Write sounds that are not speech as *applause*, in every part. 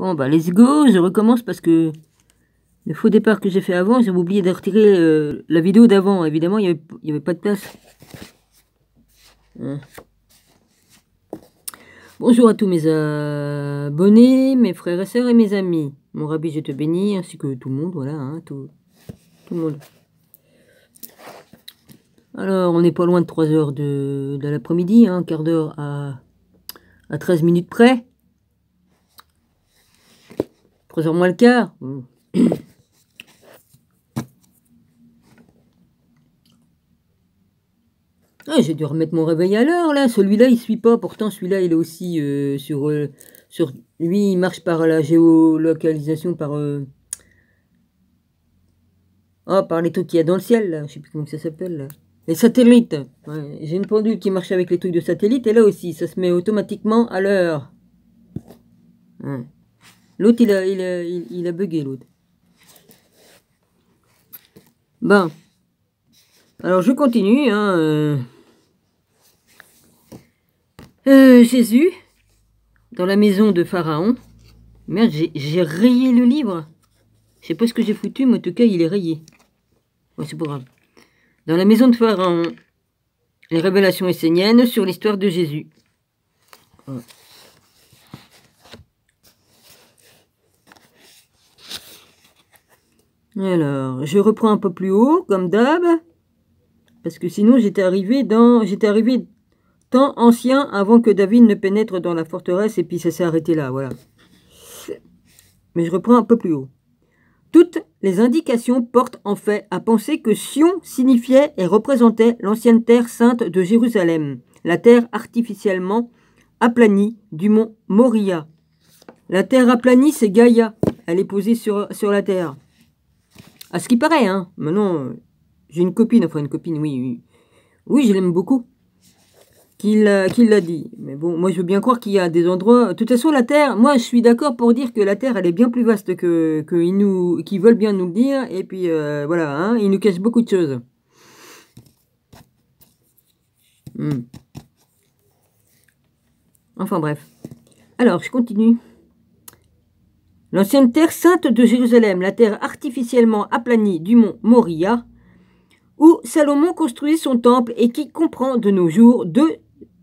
Bon, bah, let's go, je recommence parce que le faux départ que j'ai fait avant, j'avais oublié de retirer euh, la vidéo d'avant. Évidemment, il n'y avait, avait, pas de place. Hein. Bonjour à tous mes euh, abonnés, mes frères et sœurs et mes amis. Mon rabbi, je te bénis, ainsi que tout le monde, voilà, hein, tout, le monde. Alors, on n'est pas loin de 3 h de, l'après-midi, un hein, quart d'heure à, à 13 minutes près présente moi le quart. Ah, j'ai dû remettre mon réveil à l'heure, là. Celui-là, il ne suit pas. Pourtant, celui-là, il est aussi euh, sur, euh, sur... Lui, il marche par la géolocalisation, par... Oh, par les trucs qu'il y a dans le ciel, là. Je sais plus comment ça s'appelle, là. Les satellites. J'ai une pendule qui marche avec les trucs de satellite. Et là aussi, ça se met automatiquement à l'heure. L'autre, il a, il, a, bugué, l'autre. Bon. Alors, je continue. Hein, euh. Euh, Jésus, dans la maison de Pharaon. Merde, j'ai rayé le livre. Je sais pas ce que j'ai foutu, mais en tout cas, il est rayé. Bon, c'est pas grave. Dans la maison de Pharaon, les révélations esséniennes sur l'histoire de Jésus. Voilà. Alors, je reprends un peu plus haut, comme d'hab. Parce que sinon, j'étais arrivé dans... J'étais arrivé ancien avant que David ne pénètre dans la forteresse et puis ça s'est arrêté là, voilà. Mais je reprends un peu plus haut. Toutes les indications portent en fait à penser que Sion signifiait et représentait l'ancienne terre sainte de Jérusalem, la terre artificiellement aplanie du mont Moria. La terre aplanie, c'est Gaïa. Elle est posée sur, sur la terre. À ce qui paraît, hein. Maintenant, j'ai une copine, enfin une copine, oui, oui. Oui, je l'aime beaucoup. Euh, qu'il l'a dit. Mais bon, moi je veux bien croire qu'il y a des endroits. De toute façon, la Terre, moi je suis d'accord pour dire que la Terre, elle est bien plus vaste que qu'ils nous, veulent bien nous le dire. Et puis euh, voilà, hein, ils nous cachent beaucoup de choses. Hmm. Enfin bref. Alors, je continue. L'ancienne terre sainte de Jérusalem, la terre artificiellement aplanie du mont Moria, où Salomon construit son temple et qui comprend de nos jours deux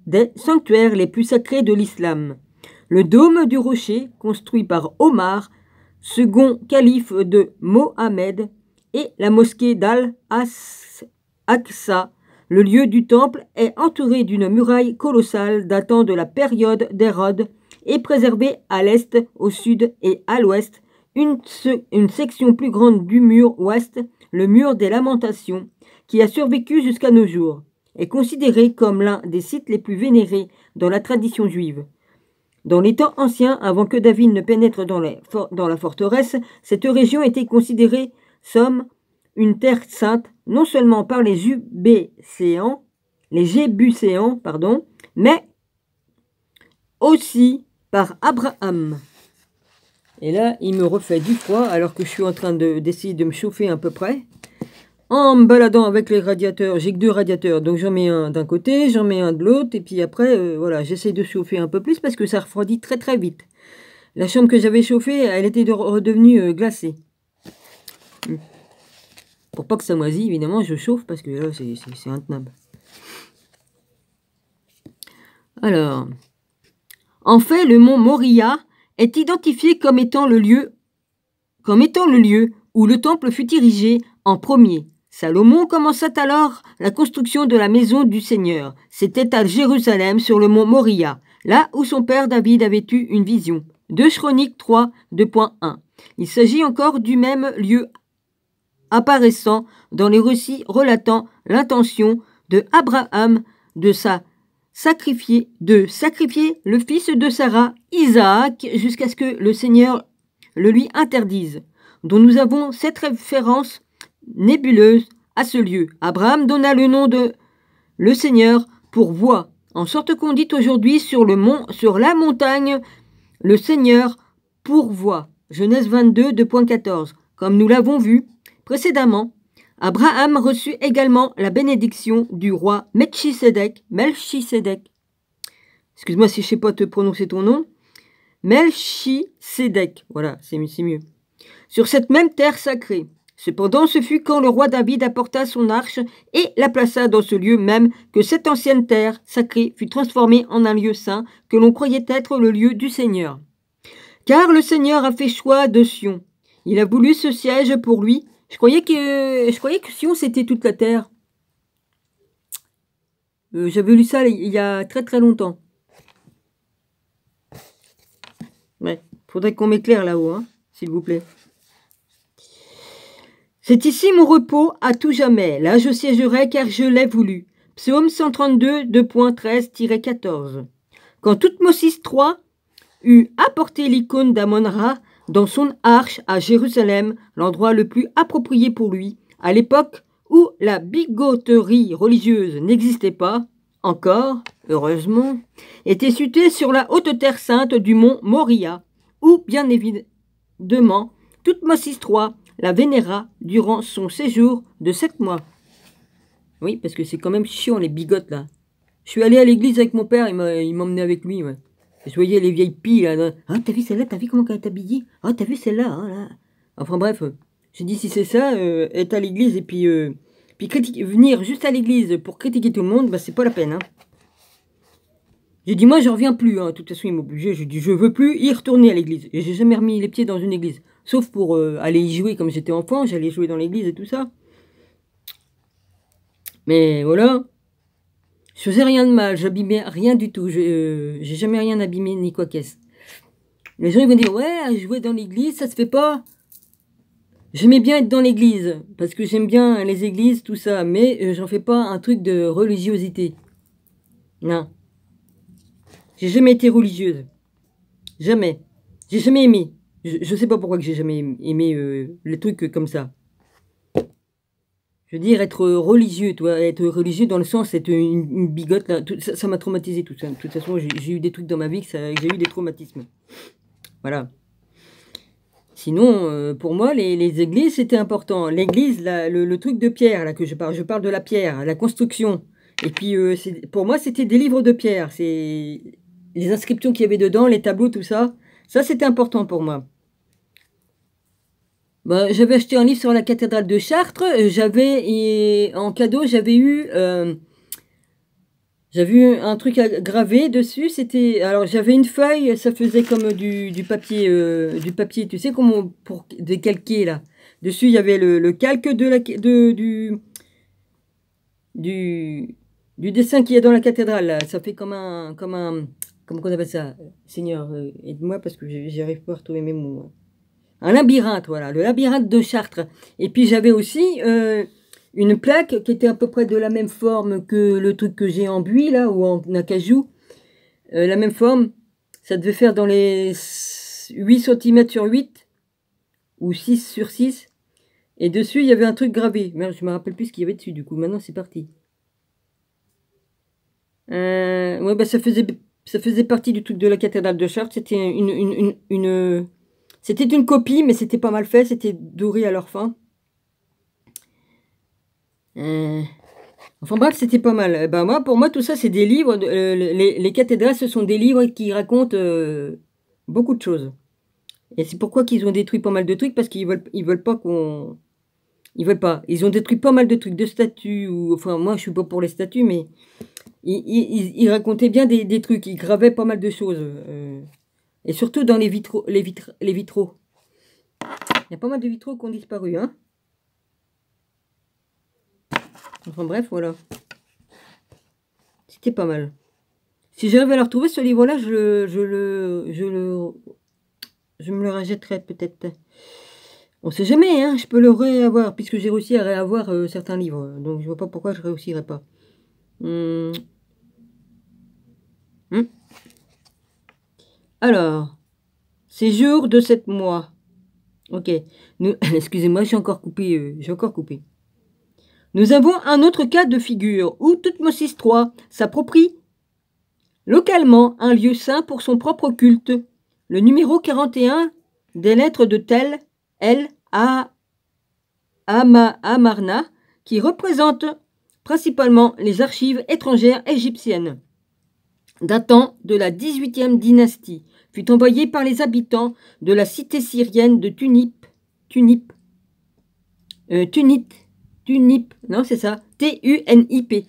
des sanctuaires les plus sacrés de l'islam. Le dôme du rocher, construit par Omar, second calife de Mohammed, et la mosquée d'Al-Aqsa, le lieu du temple, est entouré d'une muraille colossale datant de la période d'Hérode, et préserver à l'est, au sud et à l'ouest une, section plus grande du mur ouest, le mur des lamentations, qui a survécu jusqu'à nos jours, est considéré comme l'un des sites les plus vénérés dans la tradition juive. Dans les temps anciens, avant que David ne pénètre dans, la, forteresse, cette région était considérée comme une terre sainte, non seulement par les Jébusséens, les pardon, mais aussi par Abraham. Et là, il me refait du froid alors que je suis en train d'essayer de, me chauffer à peu près. En me baladant avec les radiateurs, j'ai que deux radiateurs, donc j'en mets un d'un côté, j'en mets un de l'autre, et puis après, euh, voilà, j'essaie de chauffer un peu plus parce que ça refroidit très très vite. La chambre que j'avais chauffée, elle était redevenue euh, glacée. Hmm. Pour pas que ça moisit, évidemment, je chauffe parce que là, c'est intenable. Alors, en fait, le mont Moria est identifié comme étant le lieu, comme étant le lieu où le temple fut érigé en premier. Salomon commença alors la construction de la maison du Seigneur. C'était à Jérusalem sur le mont Moria, là où son père David avait eu une vision. 2 Chroniques 3, 2.1. Il s'agit encore du même lieu apparaissant dans les récits relatant l'intention de Abraham de sa sacrifier, de sacrifier le fils de Sarah, Isaac, jusqu'à ce que le Seigneur le lui interdise, dont nous avons cette référence nébuleuse à ce lieu. Abraham donna le nom de le Seigneur pour voix, en sorte qu'on dit aujourd'hui sur, le mont, sur la montagne, le Seigneur pour voix. Genèse 22, 2.14. Comme nous l'avons vu précédemment, Abraham reçut également la bénédiction du roi Melchisedec. Melchisedec. Excuse-moi si je ne sais pas te prononcer ton nom. Melchisedec. Voilà, c'est mieux. Sur cette même terre sacrée. Cependant, ce fut quand le roi David apporta son arche et la plaça dans ce lieu même que cette ancienne terre sacrée fut transformée en un lieu saint que l'on croyait être le lieu du Seigneur. Car le Seigneur a fait choix de Sion. Il a voulu ce siège pour lui je croyais que, je croyais que Sion, c'était toute la Terre. Euh, j'avais lu ça il y a très très longtemps. Ouais, faudrait qu'on m'éclaire là-haut, hein, s'il vous plaît. C'est ici mon repos à tout jamais. Là, je siégerai car je l'ai voulu. Psaume 132, 2.13-14. Quand Toutmosis III eut apporté l'icône d'Amonra, dans son arche à Jérusalem, l'endroit le plus approprié pour lui, à l'époque où la bigoterie religieuse n'existait pas, encore, heureusement, était située sur la haute terre sainte du mont Moria, où, bien évidemment, toute ma III la vénéra durant son séjour de sept mois. Oui, parce que c'est quand même chiant les bigotes là. Je suis allé à l'église avec mon père, il m'a emmené avec lui. Ouais. Soyez les vieilles piles. là. « Ah, t'as vu celle-là T'as vu comment elle est habillée Ah, t'as vu celle-là hein, Enfin bref, j'ai dit si c'est ça, euh, être à l'église et puis, euh, puis venir juste à l'église pour critiquer tout le monde, bah c'est pas la peine. Hein. J'ai dit moi je reviens plus, hein. de toute façon ils m'ont obligé, j'ai dit je veux plus y retourner à l'église. Et j'ai jamais remis les pieds dans une église. Sauf pour euh, aller y jouer comme j'étais enfant, j'allais jouer dans l'église et tout ça. Mais voilà, je faisais rien de mal, j'abîmais rien du tout. Je j'ai jamais rien abîmé ni quoi qu'est-ce. Les gens vont dire ouais, jouer dans l'église, ça se fait pas. J'aimais bien être dans l'église parce que j'aime bien les églises, tout ça, mais euh, j'en fais pas un truc de religiosité. Non. J'ai jamais été religieuse. Jamais. J'ai jamais aimé. Je, ne sais pas pourquoi j'ai jamais aimé, euh, les trucs comme ça. Je veux dire, être religieux, toi, être religieux dans le sens, être une, bigote, là, ça m'a traumatisé tout ça. De toute façon, j'ai eu des trucs dans ma vie, que j'ai eu des traumatismes. Voilà. Sinon, euh, pour moi, les, églises, c'était important. L'église, le, truc de pierre, là, que je parle, je parle de la pierre, la construction. Et puis, euh, pour moi, c'était des livres de pierre. C'est les inscriptions qu'il y avait dedans, les tableaux, tout ça. Ça, c'était important pour moi. Bah, j'avais acheté un livre sur la cathédrale de Chartres. Euh, j'avais en cadeau, j'avais eu, euh, j'avais eu un truc à graver dessus. C'était alors j'avais une feuille, ça faisait comme du, papier, euh, du papier, tu sais comment pour décalquer là. Dessus, il y avait le, calque de la de, du du du dessin qu'il y a dans la cathédrale. Ça fait comme un comme un comment qu'on appelle ça, Seigneur, aide-moi parce que j'arrive pas à retrouver mes mots. Hein un labyrinthe, voilà, le labyrinthe de Chartres. Et puis j'avais aussi euh, une plaque qui était à peu près de la même forme que le truc que j'ai en buis, là, ou en acajou. Euh, la même forme, ça devait faire dans les 8 cm sur 8, ou 6 sur 6. Et dessus, il y avait un truc gravé. Mais je me rappelle plus ce qu'il y avait dessus, du coup. Maintenant, c'est parti. Euh, ouais, bah, ça faisait, ça faisait partie du truc de la cathédrale de Chartres. C'était une c'était une copie, mais c'était pas mal fait, c'était doré à leur fin. Euh, enfin bref, c'était pas mal. Eh ben, moi, pour moi, tout ça, c'est des livres. Euh, les, cathédrales, ce sont des livres qui racontent euh, beaucoup de choses. Et c'est pourquoi qu'ils ont détruit pas mal de trucs, parce qu'ils veulent, ils veulent pas qu'on... Ils veulent pas. Ils ont détruit pas mal de trucs, de statues, ou... Enfin, moi, je suis pas pour les statues, mais... Ils, racontaient bien des, trucs, ils gravaient pas mal de choses. Et surtout dans les vitraux. Les, vitres, les vitraux. Il y a pas mal de vitraux qui ont disparu. Hein enfin bref, voilà. C'était pas mal. Si j'arrive à le retrouver, ce livre-là, je, le, je le... Je me le rajetterai peut-être. On sait jamais, hein, je peux le réavoir, puisque j'ai réussi à réavoir euh, certains livres. Donc je vois pas pourquoi je réussirais pas. Hum. Alors, ces jours de sept mois. Ok. *laughs* Excusez-moi, j'ai encore coupé. Euh, j'ai encore coupé. Nous avons un autre cas de figure où Toutmosis III s'approprie localement un lieu saint pour son propre culte. Le numéro 41 des lettres de Tel, El, A, Amarna, qui représente principalement les archives étrangères égyptiennes datant de la 18e dynastie, fut envoyé par les habitants de la cité syrienne de Tunip, Tunip, euh, Tunip, non c'est ça, T-U-N-I-P,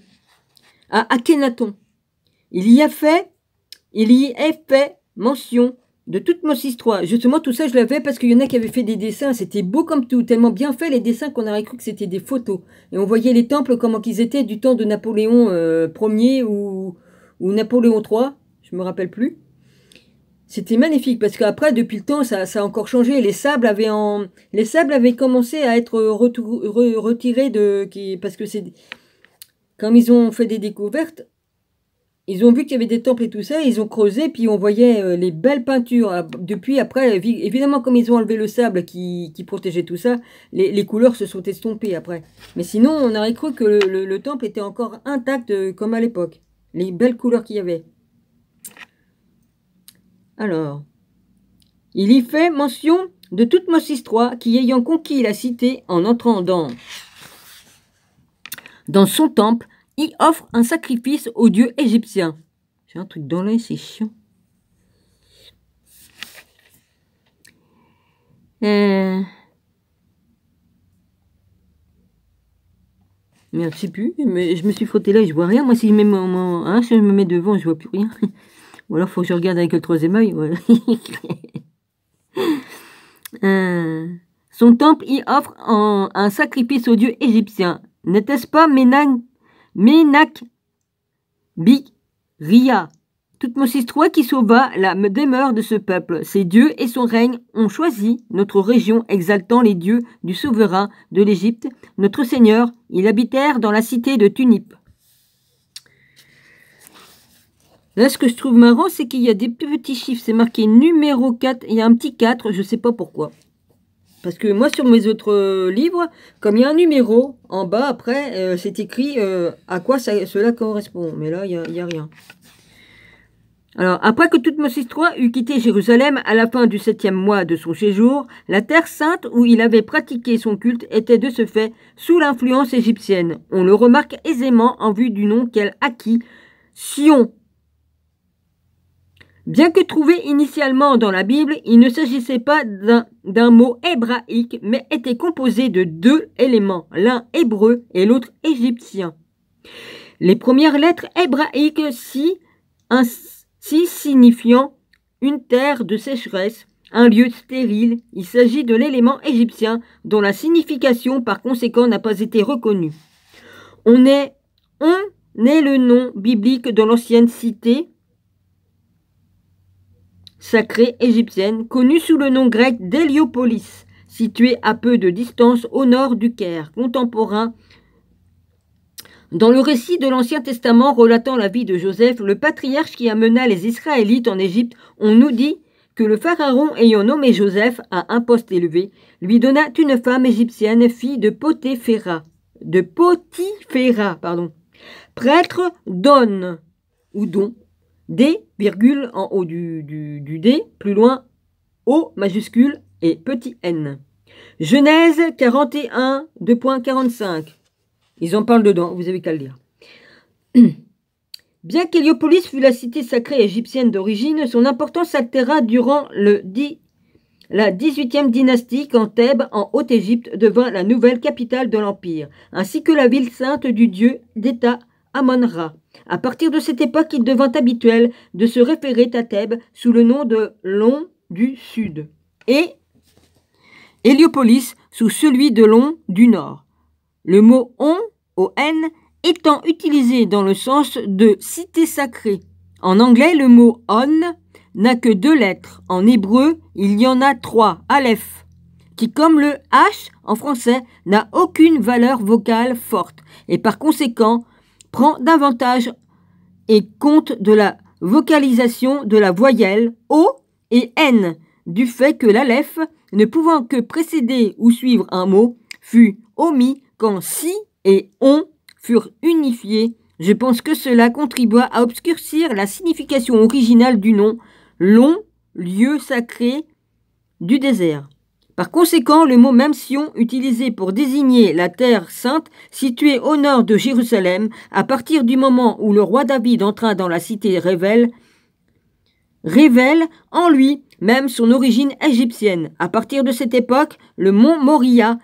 à Akhenaton. Il y a fait, il y est fait mention de Toutmosis 3. Justement, tout ça, je l'avais parce qu'il y en a qui avaient fait des dessins. C'était beau comme tout, tellement bien fait les dessins qu'on aurait cru que c'était des photos. Et on voyait les temples, comment qu'ils étaient du temps de Napoléon 1 euh, Ier ou, ou Napoléon III, je me rappelle plus. C'était magnifique parce qu'après, depuis le temps, ça, a encore changé. Les sables avaient en, les sables avaient commencé à être retirés de, qui, parce que c'est, comme ils ont fait des découvertes, ils ont vu qu'il y avait des temples et tout ça, ils ont creusé, puis on voyait euh, les belles peintures. Ah, depuis, après, évidemment, comme ils ont enlevé le sable qui, protégeait tout ça, les, couleurs se sont estompées après. Mais sinon, on aurait cru que le temple était encore intact euh, comme à l'époque les belles couleurs qu'il y avait. Alors, il y fait mention de Toutmosis III qui, ayant conquis la cité en entrant dans, dans son temple, y offre un sacrifice au dieu égyptien. C'est un truc dans l'œil, c'est chiant. Euh... Mais je sais plus. Mais je me suis frotté là je vois rien. Moi, si je, mets mon, hein, si je me mets devant, je vois plus rien. *laughs* Ou alors, faut que je regarde avec le troisième œil. *laughs* Euh, son temple y offre un sacrifice au dieu égyptien. N'était-ce pas Ménac Bi Ria mon III qui sauva la demeure de ce peuple. Ses dieux et son règne ont choisi notre région, exaltant les dieux du souverain de l'Égypte, notre Seigneur. Ils habitèrent dans la cité de Tunip. Là, ce que je trouve marrant, c'est qu'il y a des petits chiffres. C'est marqué numéro 4. Il y a un petit 4, je ne sais pas pourquoi. Parce que moi, sur mes autres euh, livres, comme il y a un numéro en bas, après, euh, c'est écrit euh, à quoi cela correspond. Mais là, il n'y a rien. Alors, après que toute III eut quitté Jérusalem à la fin du septième mois de son séjour, la terre sainte où il avait pratiqué son culte était de ce fait sous l'influence égyptienne. On le remarque aisément en vue du nom qu'elle acquit, Sion. Bien que trouvé initialement dans la Bible, il ne s'agissait pas d'un mot hébraïque, mais était composé de deux éléments, l'un hébreu et l'autre égyptien. Les premières lettres hébraïques, si, ainsi, si signifiant une terre de sécheresse, un lieu stérile, il s'agit de l'élément égyptien dont la signification par conséquent n'a pas été reconnue. On est, on est le nom biblique de l'ancienne cité sacrée égyptienne, connue sous le nom grec d'Héliopolis, située à peu de distance au nord du Caire contemporain dans le récit de l'Ancien Testament relatant la vie de Joseph, le patriarche qui amena les Israélites en Égypte, on nous dit que le pharaon ayant nommé Joseph à un poste élevé, lui donna une femme égyptienne, fille de Potiphéra, de pardon, prêtre donne ou don, D, virgule en haut du, du, du D, plus loin, O majuscule et petit n. Genèse 41, 2.45. Ils en parlent dedans, vous avez qu'à le lire. *clears throat* Bien qu'Héliopolis fût la cité sacrée égyptienne d'origine, son importance s'altéra durant le la 18e dynastie quand Thèbes, en Haute-Égypte, devint la nouvelle capitale de l'Empire, ainsi que la ville sainte du dieu d'État Amon-Ra. À partir de cette époque, il devint habituel de se référer à Thèbes sous le nom de Long du Sud et Héliopolis sous celui de Long du Nord. Le mot on, O-N, étant utilisé dans le sens de cité sacrée. En anglais, le mot on n'a que deux lettres. En hébreu, il y en a trois, aleph, qui comme le h en français n'a aucune valeur vocale forte et par conséquent prend davantage et compte de la vocalisation de la voyelle o et n du fait que l'aleph, ne pouvant que précéder ou suivre un mot, fut omis quand si et on furent unifiés, je pense que cela contribua à obscurcir la signification originale du nom long, lieu sacré du désert. Par conséquent, le mot même Sion, utilisé pour désigner la terre sainte située au nord de Jérusalem, à partir du moment où le roi David entra dans la cité révèle, révèle en lui même son origine égyptienne. À partir de cette époque, le mont Moria,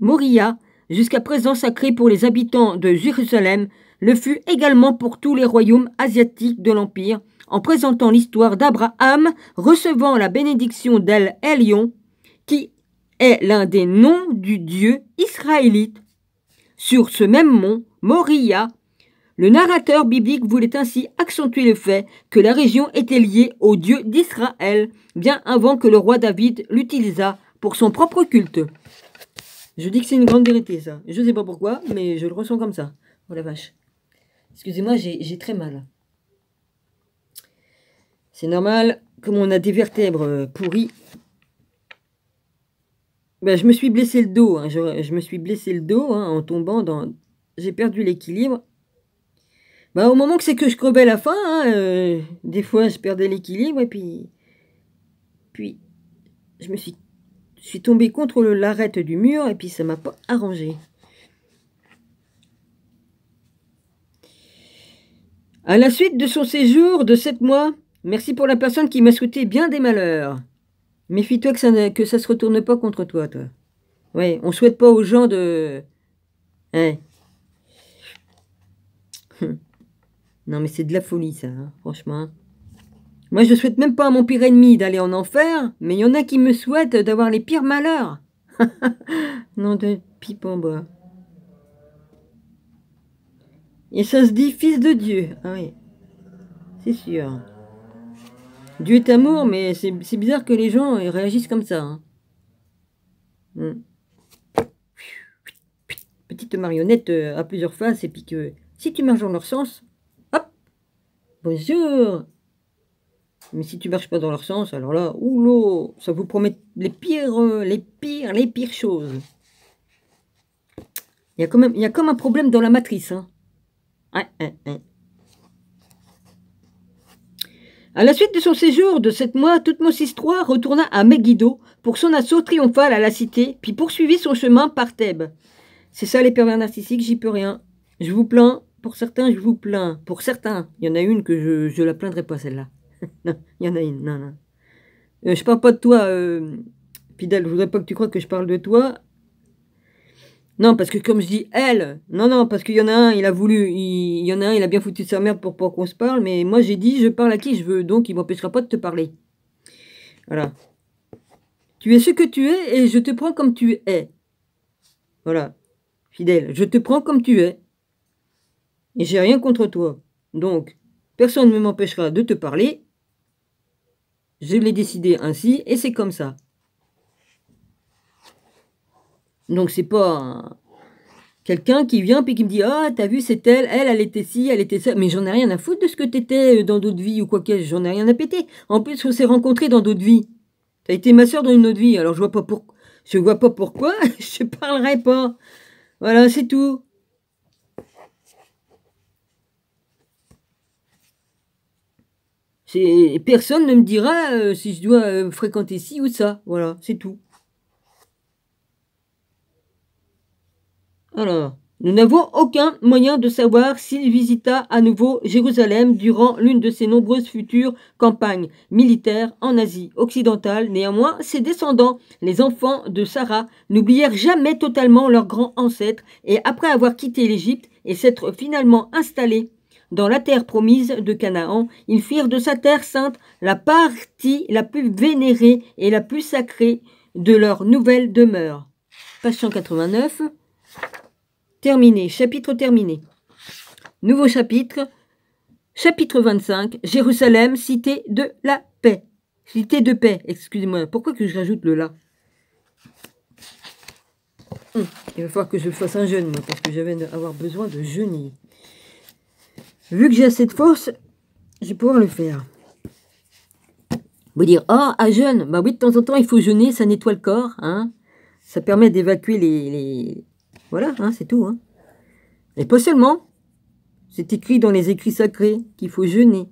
Moria jusqu'à présent sacré pour les habitants de Jérusalem, le fut également pour tous les royaumes asiatiques de l'Empire, en présentant l'histoire d'Abraham recevant la bénédiction d'El Elion, qui est l'un des noms du Dieu israélite. Sur ce même mont, Moria, le narrateur biblique voulait ainsi accentuer le fait que la région était liée au Dieu d'Israël, bien avant que le roi David l'utilisât pour son propre culte. Je dis que c'est une grande vérité, ça. Je ne sais pas pourquoi, mais je le ressens comme ça. Oh la vache. Excusez-moi, j'ai très mal. C'est normal, comme on a des vertèbres euh, pourries. Ben, je me suis blessé le dos. Hein. Je, me suis blessé le dos hein, en tombant dans. J'ai perdu l'équilibre. Ben, au moment que c'est que je crevais la fin, hein, euh, des fois je perdais l'équilibre et puis. Puis, je me suis je suis tombée contre l'arête du mur et puis ça m'a pas arrangé. À la suite de son séjour de sept mois, merci pour la personne qui m'a souhaité bien des malheurs. Méfie-toi que ça ne se retourne pas contre toi, toi. Ouais, on souhaite pas aux gens de. Hein. *laughs* non, mais c'est de la folie, ça, hein, franchement. Moi, je souhaite même pas à mon pire ennemi d'aller en enfer, mais il y en a qui me souhaitent d'avoir les pires malheurs. *laughs* Non, de pipe en Et ça se dit fils de Dieu. Ah oui, c'est sûr. Dieu est amour, mais c'est bizarre que les gens réagissent comme ça. Hein. Hmm. Petite marionnette euh, à plusieurs faces, et puis que si tu marches dans leur sens, hop, bonjour, mais si tu marches pas dans leur sens, alors là, oulô, ça vous promet les pires, euh, les pires, les pires choses. Il y a, quand même, il y a comme un problème dans la matrice. Hein. à la suite de son séjour de sept mois, Thutmosis III retourna à Megiddo pour son assaut triomphal à la cité, puis poursuivit son chemin par Thèbes. C'est ça les pervers narcissiques, j'y peux rien. Je vous plains, pour certains, je vous plains. Pour certains, il y en a une que je ne la plaindrai pas celle-là. *laughs* non, il y en a une, non, non. Euh, je parle pas de toi, euh, fidèle je voudrais pas que tu crois que je parle de toi. Non, parce que comme je dis elle, non, non, parce qu'il y en a un, il a voulu, il, y en a un, il a bien foutu de sa merde pour pas qu'on se parle, mais moi j'ai dit je parle à qui je veux, donc il m'empêchera pas de te parler. Voilà. Tu es ce que tu es et je te prends comme tu es. Voilà. Fidèle, je te prends comme tu es. Et j'ai rien contre toi. Donc, personne ne m'empêchera de te parler je l'ai décidé ainsi et c'est comme ça. Donc c'est pas quelqu'un qui vient puis qui me dit ah t'as vu c'est elle elle elle était ci elle était ça mais j'en ai rien à foutre de ce que t'étais euh, dans d'autres vies ou quoi que j'en ai rien à péter. En plus on s'est rencontrés dans d'autres vies. T'as été ma soeur dans une autre vie alors je vois pas pour je vois pas pourquoi *laughs* je parlerai pas. Voilà c'est tout. Personne ne me dira euh, si je dois euh, fréquenter ci ou ça. Voilà, c'est tout. Alors, nous n'avons aucun moyen de savoir s'il visita à nouveau Jérusalem durant l'une de ses nombreuses futures campagnes militaires en Asie occidentale. Néanmoins, ses descendants, les enfants de Sarah, n'oublièrent jamais totalement leur grand ancêtre et après avoir quitté l'Égypte et s'être finalement installés dans la terre promise de Canaan, ils firent de sa terre sainte la partie la plus vénérée et la plus sacrée de leur nouvelle demeure. Page 189. Terminé, chapitre terminé. Nouveau chapitre, chapitre 25, Jérusalem, cité de la paix. Cité de paix, excusez-moi, pourquoi que je rajoute le là hmm, Il va falloir que je fasse un jeûne, parce que j'avais avoir besoin de jeûner. Vu que j'ai assez de force, je vais pouvoir le faire. Vous dire, oh, à ah, jeûne, bah oui, de temps en temps, il faut jeûner, ça nettoie le corps, hein. Ça permet d'évacuer les, Voilà, hein, c'est tout, hein. Et pas seulement. C'est écrit dans les écrits sacrés qu'il faut jeûner.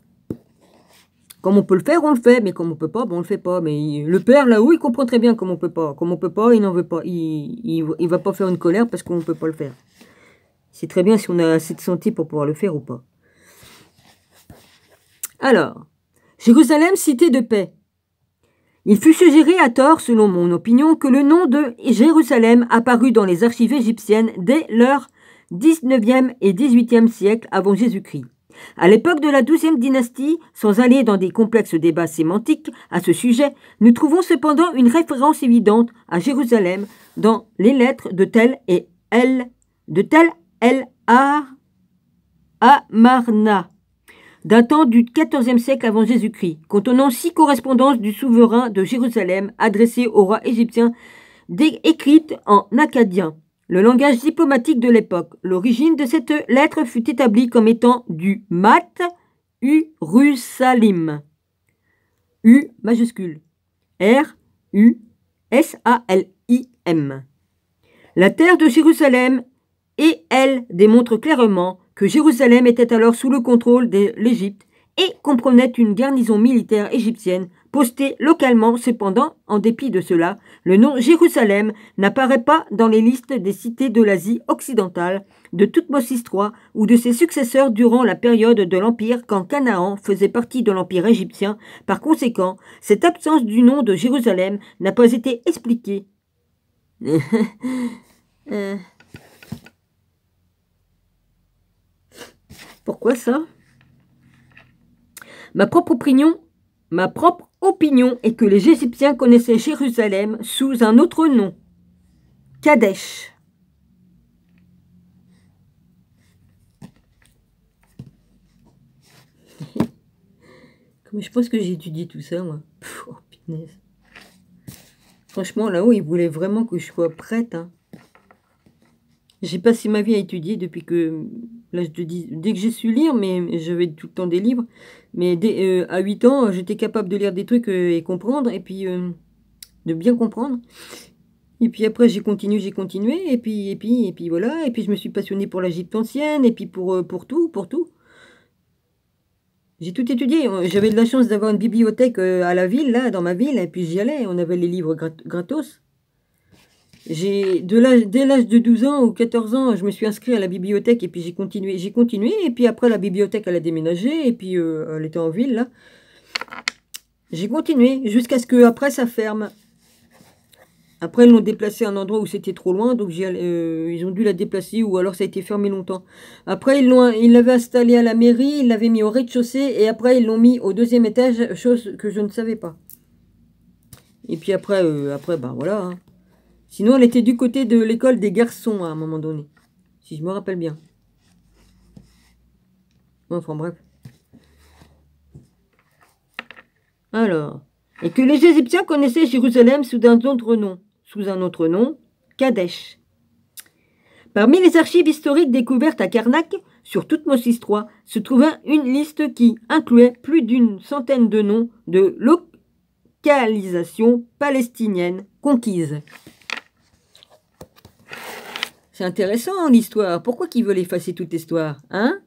Comme on peut le faire, on le fait, mais comme on peut pas, bon on le fait pas. Mais le père, là-haut, il comprend très bien comment on peut pas. Comme on peut pas, il n'en veut pas. Il, il, il, va pas faire une colère parce qu'on peut pas le faire. C'est très bien si on a assez de santé pour pouvoir le faire ou pas. Alors, Jérusalem, cité de paix. Il fut suggéré à tort, selon mon opinion, que le nom de Jérusalem apparut dans les archives égyptiennes dès leur 19e et 18e siècle avant Jésus-Christ. À l'époque de la 12e dynastie, sans aller dans des complexes débats sémantiques à ce sujet, nous trouvons cependant une référence évidente à Jérusalem dans les lettres de Tel et El, de Tel El Ar Amarna, datant du XIVe siècle avant Jésus-Christ, contenant six correspondances du souverain de Jérusalem adressées au roi égyptien, écrites en acadien, le langage diplomatique de l'époque. L'origine de cette lettre fut établie comme étant du mat Urusalim. U majuscule. R U S A L I M. La terre de Jérusalem et elle démontrent clairement Jérusalem était alors sous le contrôle de l'Égypte et comprenait une garnison militaire égyptienne postée localement. Cependant, en dépit de cela, le nom Jérusalem n'apparaît pas dans les listes des cités de l'Asie occidentale, de Toutmosis III ou de ses successeurs durant la période de l'Empire quand Canaan faisait partie de l'Empire égyptien. Par conséquent, cette absence du nom de Jérusalem n'a pas été expliquée. *laughs* Pourquoi ça Ma propre opinion, ma propre opinion est que les Égyptiens connaissaient Jérusalem sous un autre nom, Kadesh. je pense que j'ai étudié tout ça, moi. Oh, Franchement, là-haut, ils voulaient vraiment que je sois prête. Hein. J'ai passé ma vie à étudier depuis que Là, je te dis, dès que j'ai su lire, mais j'avais tout le temps des livres, mais euh, à 8 ans, j'étais capable de lire des trucs euh, et comprendre, et puis euh, de bien comprendre. Et puis après, j'ai continué, j'ai continué, et puis, et puis, et puis voilà, et puis je me suis passionnée pour l'Égypte ancienne, et puis pour, pour tout, pour tout. J'ai tout étudié. J'avais de la chance d'avoir une bibliothèque à la ville, là, dans ma ville, et puis j'y allais. On avait les livres gratos de l'âge, dès l'âge de 12 ans ou 14 ans, je me suis inscrite à la bibliothèque et puis j'ai continué, j'ai continué. Et puis après, la bibliothèque, elle a déménagé et puis euh, elle était en ville, J'ai continué jusqu'à ce que après ça ferme. Après, ils l'ont déplacé à un endroit où c'était trop loin, donc euh, ils ont dû la déplacer, ou alors ça a été fermé longtemps. Après, ils l'avaient installé à la mairie, ils l'avaient mis au rez-de-chaussée, et après, ils l'ont mis au deuxième étage, chose que je ne savais pas. Et puis après, euh, après ben voilà. Hein. Sinon, elle était du côté de l'école des garçons à un moment donné, si je me rappelle bien. Enfin bref. Alors, et que les Égyptiens connaissaient Jérusalem sous un autre nom, sous un autre nom, Kadesh. Parmi les archives historiques découvertes à Karnak, sur Toutmosis III, se trouvait une liste qui incluait plus d'une centaine de noms de localisations palestinienne conquise intéressant hein, l'histoire. Pourquoi qu'ils veulent effacer toute l'histoire Hein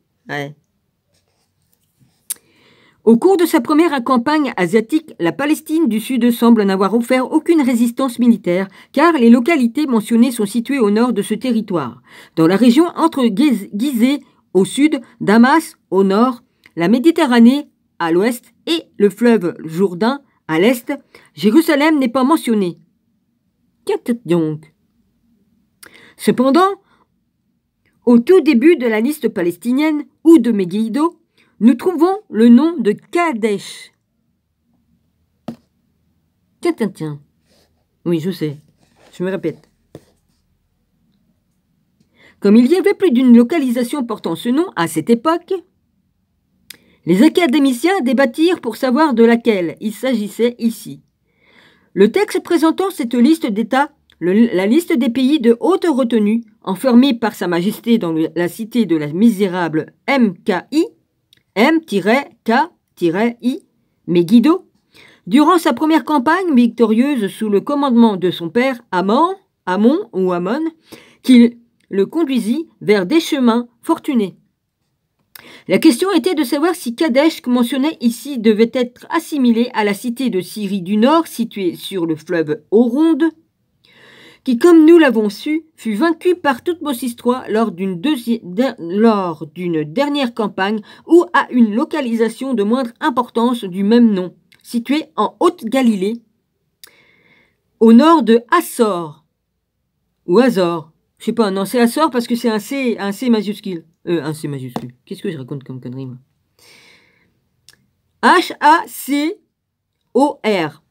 Au cours de sa première campagne asiatique, la Palestine du Sud semble n'avoir offert aucune résistance militaire, car les localités mentionnées sont situées au nord de ce territoire. Dans la région entre Gizeh au sud, Damas au nord, la Méditerranée à l'ouest et le fleuve Jourdain à l'est, Jérusalem n'est pas mentionnée. Qu'est-ce donc. Cependant, au tout début de la liste palestinienne ou de Megiddo, nous trouvons le nom de Kadesh. Tiens, tiens, Oui, je sais. Je me répète. Comme il y avait plus d'une localisation portant ce nom à cette époque, les académiciens débattirent pour savoir de laquelle il s'agissait ici. Le texte présentant cette liste d'États la liste des pays de haute retenue, enfermée par Sa Majesté dans la cité de la misérable MKI, M-K-I, Megiddo, durant sa première campagne victorieuse sous le commandement de son père Amon, Amon ou Amon, qui le conduisit vers des chemins fortunés. La question était de savoir si Kadesh mentionné ici devait être assimilé à la cité de Syrie du Nord située sur le fleuve Oronde, qui, comme nous l'avons su, fut vaincu par toute III lors d'une, dernière campagne ou à une localisation de moindre importance du même nom, située en Haute-Galilée, au nord de Assor, ou Azor. Je sais pas, non, c'est Assor parce que c'est un C, un C majuscule. Euh, un C majuscule. Qu'est-ce que je raconte comme connerie, H-A-C-O-R.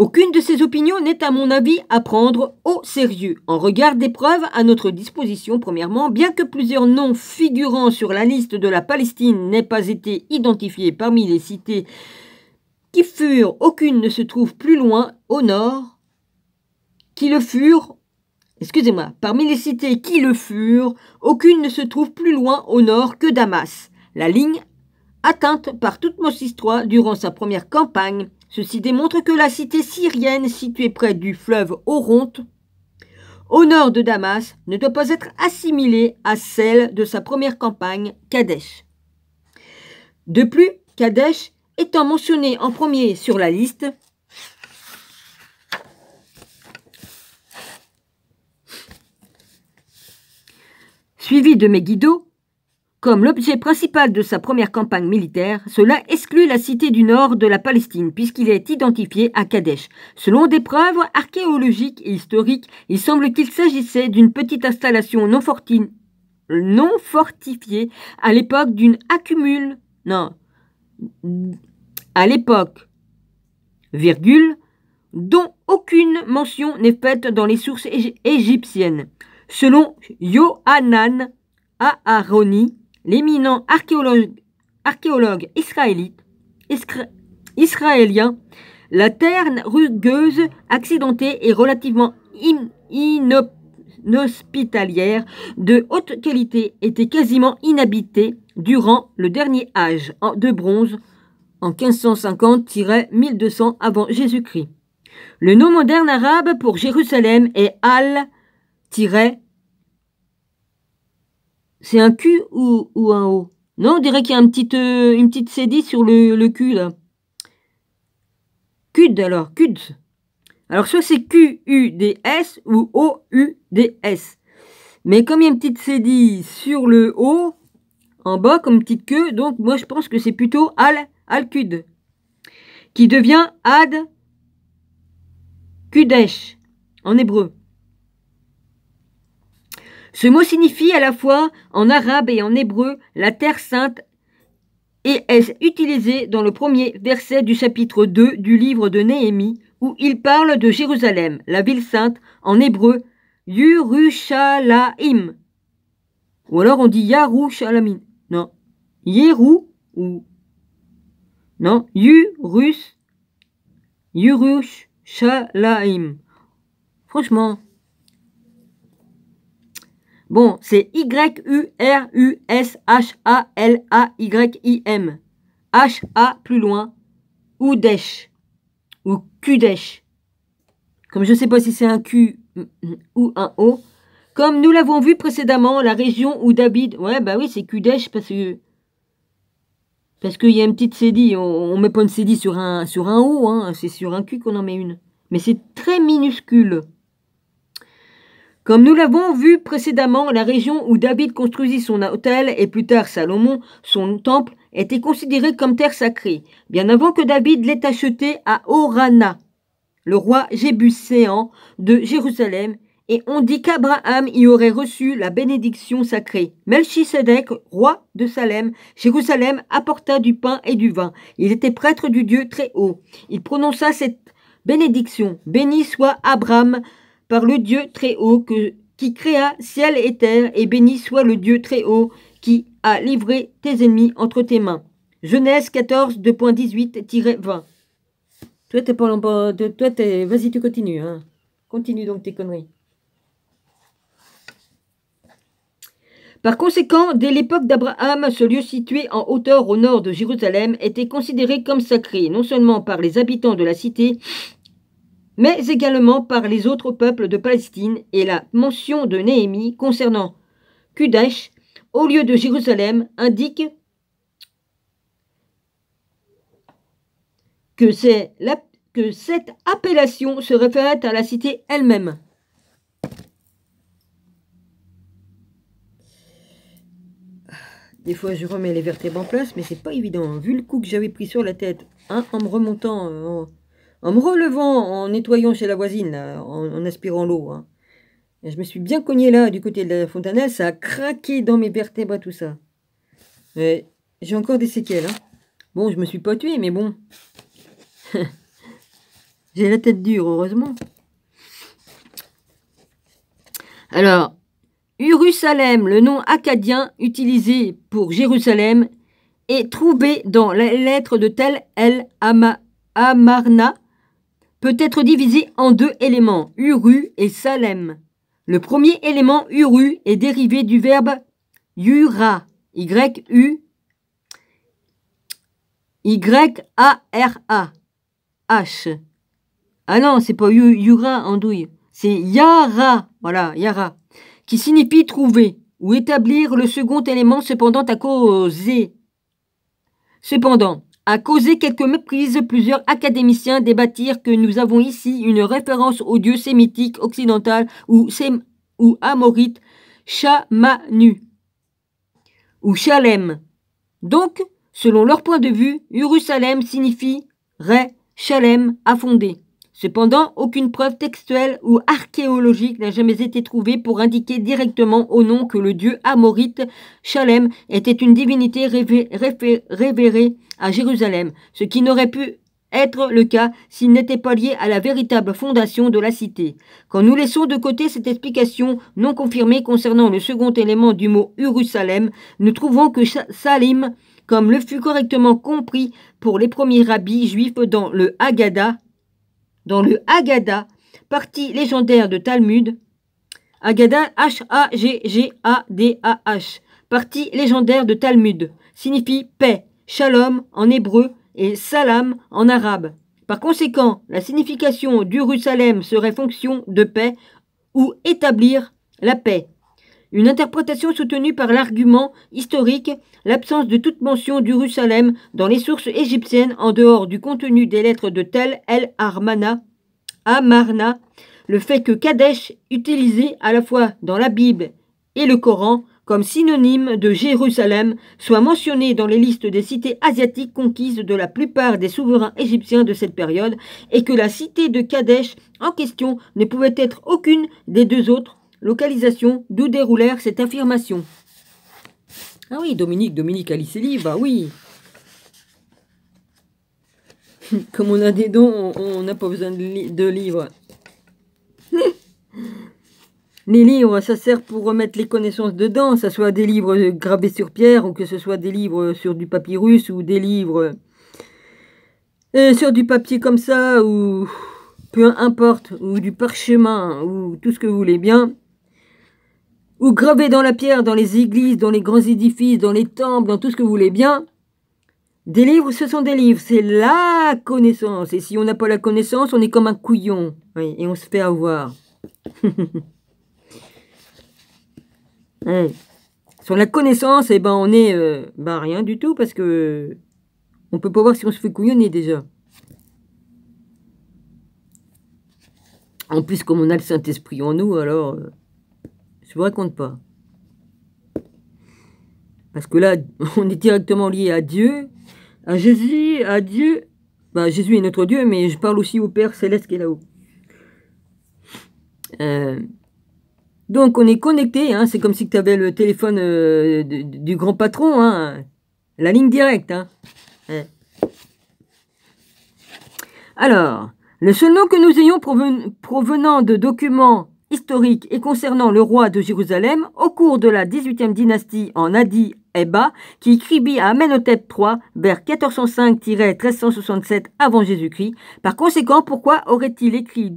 Aucune de ces opinions n'est, à mon avis, à prendre au sérieux, en regard des preuves à notre disposition, premièrement, bien que plusieurs noms figurant sur la liste de la Palestine n'aient pas été identifiés parmi les cités qui furent, aucune ne se trouve plus loin, au nord, qui le furent, excusez-moi, parmi les cités qui le furent, aucune ne se trouve plus loin au nord que Damas, la ligne atteinte par Toutmosis III durant sa première campagne Ceci démontre que la cité syrienne située près du fleuve Oronte, au nord de Damas, ne doit pas être assimilée à celle de sa première campagne, Kadesh. De plus, Kadesh étant mentionné en premier sur la liste, suivi de Megiddo, comme l'objet principal de sa première campagne militaire, cela exclut la cité du nord de la Palestine puisqu'il est identifié à Kadesh. Selon des preuves archéologiques et historiques, il semble qu'il s'agissait d'une petite installation non, fortifiée à l'époque d'une accumule. Non. À l'époque, virgule, dont aucune mention n'est faite dans les sources égyptiennes. Selon Yohanan Aharoni, l'éminent archéologue, israélite, israélien, la terre rugueuse, accidentée et relativement inhospitalière de haute qualité était quasiment inhabitée durant le dernier âge de bronze en 1550-1200 avant Jésus-Christ. Le nom moderne arabe pour Jérusalem est al c'est un Q ou, un O Non, on dirait qu'il y a un petit, euh, une petite cédille sur le, le Q, là. alors, CUD. Alors, soit c'est Q-U-D-S ou O-U-D-S. Mais comme il y a une petite cédille sur le O, en bas, comme petite queue, donc moi, je pense que c'est plutôt al, al qui devient ad kudesh en hébreu. Ce mot signifie à la fois en arabe et en hébreu la terre sainte et est utilisé dans le premier verset du chapitre 2 du livre de Néhémie où il parle de Jérusalem, la ville sainte, en hébreu Yerushalayim. Ou alors on dit Yarushalamin. Non. Yeru ou non, Yurus, Franchement, Bon, c'est Y-U-R-U-S-H-A-L-A-Y-I-M. H-A plus loin. Ou Desh. Ou dèche. Comme je ne sais pas si c'est un Q mm, mm, ou un O. Comme nous l'avons vu précédemment, la région où David. Ouais, bah oui, c'est q parce que. Parce qu'il y a une petite cédille. On ne met pas une cédille sur un, sur un O, hein, c'est sur un Q qu'on en met une. Mais c'est très minuscule. Comme nous l'avons vu précédemment, la région où David construisit son hôtel et plus tard Salomon, son temple, était considérée comme terre sacrée, bien avant que David l'ait achetée à Orana, le roi jébuséan de Jérusalem, et on dit qu'Abraham y aurait reçu la bénédiction sacrée. Melchisedec, roi de Salem, Jérusalem, apporta du pain et du vin. Il était prêtre du Dieu très haut. Il prononça cette bénédiction. Béni soit Abraham, par le Dieu très haut qui créa ciel et terre, et béni soit le Dieu très haut qui a livré tes ennemis entre tes mains. Genèse 14, 2.18-20. Toi, t'es pas bah, Toi, t'es. Vas-y, tu continues. Hein. Continue donc tes conneries. Par conséquent, dès l'époque d'Abraham, ce lieu situé en hauteur au nord de Jérusalem était considéré comme sacré, non seulement par les habitants de la cité, mais également par les autres peuples de Palestine et la mention de Néhémie concernant Kudesh au lieu de Jérusalem indique que, que cette appellation se référait à la cité elle-même. Des fois, je remets les vertèbres en place, mais c'est pas évident. Hein. Vu le coup que j'avais pris sur la tête, hein, en me remontant... Euh, en me relevant, en nettoyant chez la voisine, en, aspirant l'eau. Hein, je me suis bien cogné là, du côté de la fontanelle, ça a craqué dans mes vertèbres, tout ça. J'ai encore des séquelles. Hein. Bon, je me suis pas tué, mais bon. *laughs* J'ai la tête dure, heureusement. Alors, Urusalem, le nom acadien utilisé pour Jérusalem, est trouvé dans la lettre de Tel El Amarna, peut être divisé en deux éléments, uru et salem. Le premier élément uru est dérivé du verbe yura, y-u, y-a-r-a, h. Ah non, c'est pas yura en douille, c'est yara, voilà, yara, qui signifie trouver ou établir le second élément cependant à cause. Cependant, a causé quelques méprises, plusieurs académiciens débattirent que nous avons ici une référence au dieu sémitique occidental ou, amorite, Shamanu ou Shalem. Donc, selon leur point de vue, Jérusalem signifie Ré, Shalem a fondé. Cependant, aucune preuve textuelle ou archéologique n'a jamais été trouvée pour indiquer directement au nom que le dieu amorite Shalem était une divinité révérée à Jérusalem, ce qui n'aurait pu être le cas s'il n'était pas lié à la véritable fondation de la cité. Quand nous laissons de côté cette explication non confirmée concernant le second élément du mot Urusalem, nous trouvons que Salim, comme le fut correctement compris pour les premiers rabbis juifs dans le Haggadah, dans le partie légendaire de Talmud, agada H-A-G-G-A-D-A-H, partie légendaire de Talmud, signifie paix, shalom en hébreu et salam en arabe. Par conséquent, la signification d'Urusalem serait fonction de paix ou établir la paix. Une interprétation soutenue par l'argument historique, l'absence de toute mention d'Urusalem dans les sources égyptiennes en dehors du contenu des lettres de Tel El Armana, Amarna, le fait que Kadesh, utilisé à la fois dans la Bible et le Coran, comme synonyme de Jérusalem soit mentionné dans les listes des cités asiatiques conquises de la plupart des souverains égyptiens de cette période et que la cité de Kadesh en question ne pouvait être aucune des deux autres localisations d'où déroulèrent cette affirmation. Ah oui, Dominique, Dominique Aliceli, bah oui. *laughs* Comme on a des dons, on n'a pas besoin de, de livres. *laughs* les livres, ça sert pour remettre les connaissances dedans, ça soit des livres gravés sur pierre ou que ce soit des livres sur du papyrus ou des livres euh, sur du papier comme ça ou peu importe, ou du parchemin ou tout ce que vous voulez bien, ou gravés dans la pierre, dans les églises, dans les grands édifices, dans les temples, dans tout ce que vous voulez bien. Des livres, ce sont des livres, c'est la connaissance. Et si on n'a pas la connaissance, on est comme un couillon. et on se fait avoir. *laughs* Sur la connaissance, eh ben, on est euh, ben, rien du tout parce que on peut pas voir si on se fait couillonner déjà. En plus, comme on a le Saint-Esprit en nous, alors euh, je vous raconte pas. Parce que là, *laughs* on est directement lié à Dieu, à Jésus, à Dieu. Ben, Jésus est notre Dieu, mais je parle aussi au Père céleste qui est là-haut. Euh, donc on est connecté, hein. c'est comme si tu avais le téléphone euh, du, grand patron, hein. la ligne directe. Hein. Alors, le seul nom que nous ayons provenant de documents historiques et concernant le roi de Jérusalem au cours de la 18e dynastie en Adi Eba, qui écrivit à Amenhotep III vers 1405-1367 avant Jésus-Christ. Par conséquent, pourquoi aurait-il écrit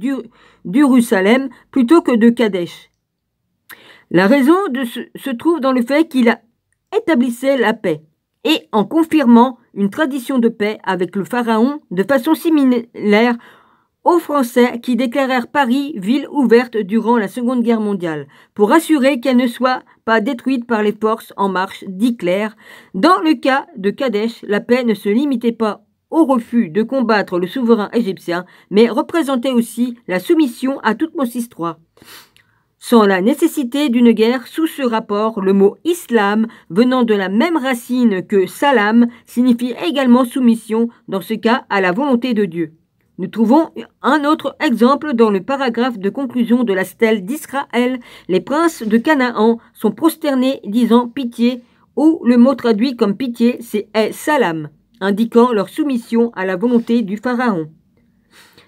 Jérusalem plutôt que de Kadesh la raison se trouve dans le fait qu'il établissait la paix et en confirmant une tradition de paix avec le pharaon de façon similaire aux Français qui déclarèrent Paris ville ouverte durant la Seconde Guerre mondiale, pour assurer qu'elle ne soit pas détruite par les forces en marche d'Hitler. Dans le cas de Kadesh, la paix ne se limitait pas au refus de combattre le souverain égyptien, mais représentait aussi la soumission à toute III sans la nécessité d'une guerre sous ce rapport, le mot islam, venant de la même racine que salam, signifie également soumission, dans ce cas à la volonté de Dieu. Nous trouvons un autre exemple dans le paragraphe de conclusion de la stèle d'Israël. Les princes de Canaan sont prosternés disant pitié, ou le mot traduit comme pitié, c'est salam, indiquant leur soumission à la volonté du Pharaon.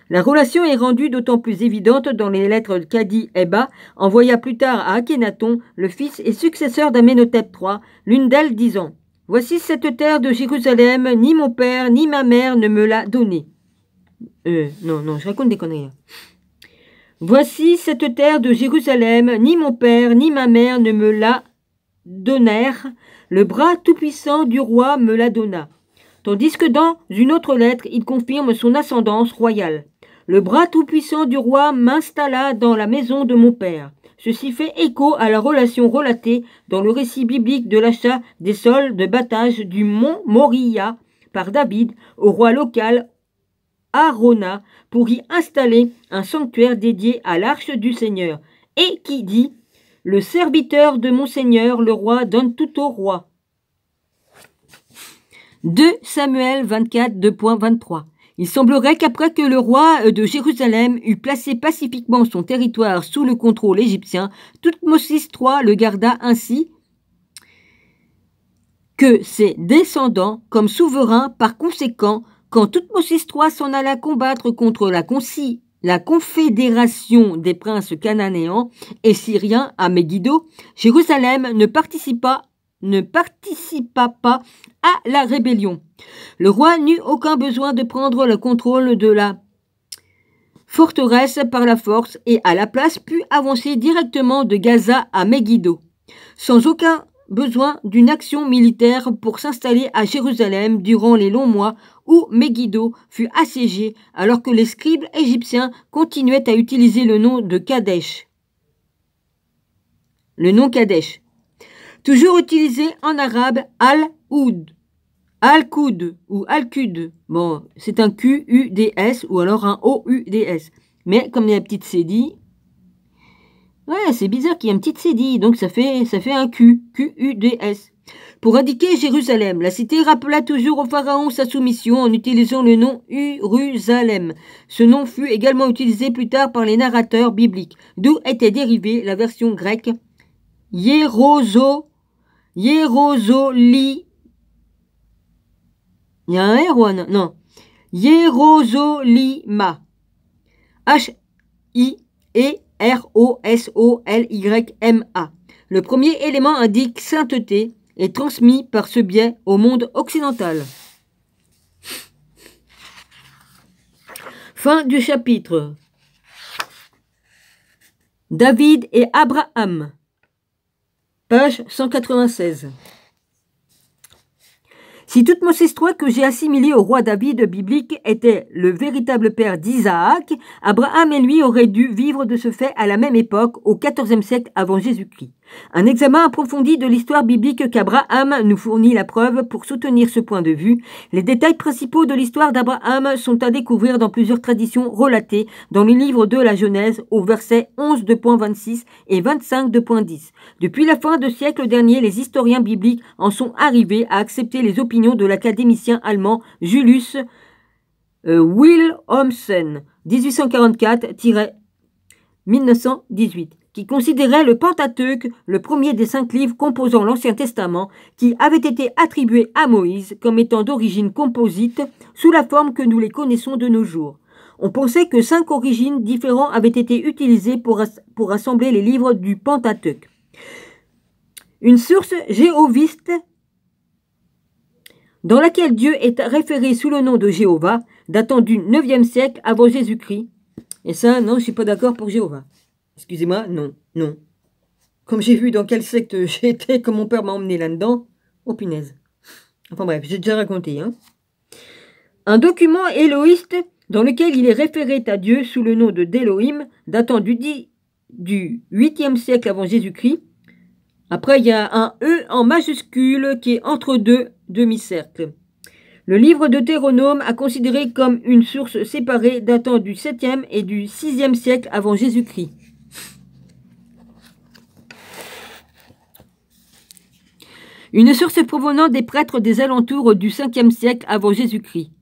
La relation est rendue d'autant plus évidente dans les lettres qu'Adi Eba envoya plus tard à Akhenaton, le fils et successeur d'Amenhotep III, l'une d'elles disant Voici cette terre de Jérusalem, ni mon père ni ma mère ne me l'a donnée. Euh, non, non, je raconte des conneries. Voici cette terre de Jérusalem, ni mon père ni ma mère ne me la donnèrent, le bras tout-puissant du roi me la donna. Tandis que dans une autre lettre, il confirme son ascendance royale. Le bras tout-puissant du roi m'installa dans la maison de mon père. Ceci fait écho à la relation relatée dans le récit biblique de l'achat des sols de battage du mont Moria par David au roi local Arona pour y installer un sanctuaire dédié à l'arche du Seigneur, et qui dit Le serviteur de mon Seigneur, le roi, donne tout au roi. 2 Samuel 24, 2.23 il semblerait qu'après que le roi euh, de Jérusalem eut placé pacifiquement son territoire sous le contrôle égyptien, Toutmosis III le garda ainsi que ses descendants comme souverains. par conséquent quand Toutmosis III s'en alla combattre contre la, confédération des princes cananéens et syriens à Megiddo, Jérusalem ne participa ne participa pas à la rébellion. Le roi n'eut aucun besoin de prendre le contrôle de la forteresse par la force et à la place put avancer directement de Gaza à Megiddo, sans aucun besoin d'une action militaire pour s'installer à Jérusalem durant les longs mois où Megiddo fut assiégé alors que les scribes égyptiens continuaient à utiliser le nom de Kadesh. Le nom Kadesh, Toujours utilisé en arabe al-oud, al qud ou al-qud. Bon, c'est un Q-U-D-S ou alors un O-U-D-S. Mais comme il y a une petite cédille, ouais, c'est bizarre qu'il y ait une petite cédille, donc ça fait, ça fait un Q, Q-U-D-S. Pour indiquer Jérusalem, la cité rappela toujours au pharaon sa soumission en utilisant le nom Urusalem. Ce nom fut également utilisé plus tard par les narrateurs bibliques, d'où était dérivée la version grecque Hierozo il y a un R Non. H-I-E-R-O-S-O-L-Y-M-A. Le premier élément indique sainteté et transmis par ce biais au monde occidental. Fin du chapitre. David et Abraham. Page 196. Si toute mon histoire que j'ai assimilée au roi David biblique était le véritable père d'Isaac, Abraham et lui auraient dû vivre de ce fait à la même époque, au XIVe siècle avant Jésus-Christ. Un examen approfondi de l'histoire biblique qu'Abraham nous fournit la preuve pour soutenir ce point de vue. Les détails principaux de l'histoire d'Abraham sont à découvrir dans plusieurs traditions relatées dans les livres de la Genèse au verset 11 de point et 25.10. Depuis la fin du de siècle dernier, les historiens bibliques en sont arrivés à accepter les opinions de l'académicien allemand Julius euh, neuf Wilhelmsen 1844-1918 qui considérait le Pentateuque, le premier des cinq livres composant l'Ancien Testament, qui avait été attribué à Moïse comme étant d'origine composite sous la forme que nous les connaissons de nos jours. On pensait que cinq origines différentes avaient été utilisées pour, pour assembler les livres du Pentateuque. Une source géoviste dans laquelle Dieu est référé sous le nom de Jéhovah, datant du 9e siècle avant Jésus-Christ. Et ça, non, je ne suis pas d'accord pour Jéhovah. Excusez-moi, non, non. Comme j'ai vu dans quel secte *laughs* j'étais, que mon père m'a emmené là-dedans, au oh punaise. Enfin bref, j'ai déjà raconté, hein. Un document éloïste dans lequel il est référé à Dieu sous le nom de d'Élohim, datant du, du 8e siècle avant Jésus-Christ. Après, il y a un E en majuscule qui est entre deux demi-cercles. Le livre de Théronome a considéré comme une source séparée datant du 7e et du 6e siècle avant Jésus-Christ. Une source provenant des prêtres des alentours du 5e siècle avant Jésus-Christ.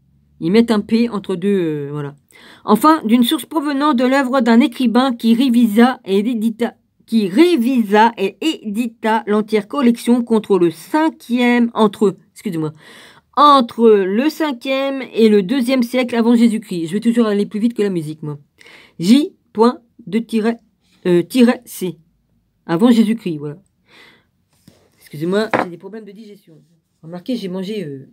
Ils mettent un P entre deux. Euh, voilà. Enfin, d'une source provenant de l'œuvre d'un écrivain qui révisa et édita, qui révisa et édita l'entière collection contre le 5e entre, excusez-moi, entre le 5e et le 2e siècle avant Jésus-Christ. Je vais toujours aller plus vite que la musique, moi. J. Euh, c avant Jésus-Christ, voilà. Excusez-moi, j'ai des problèmes de digestion. Remarquez, j'ai mangé euh,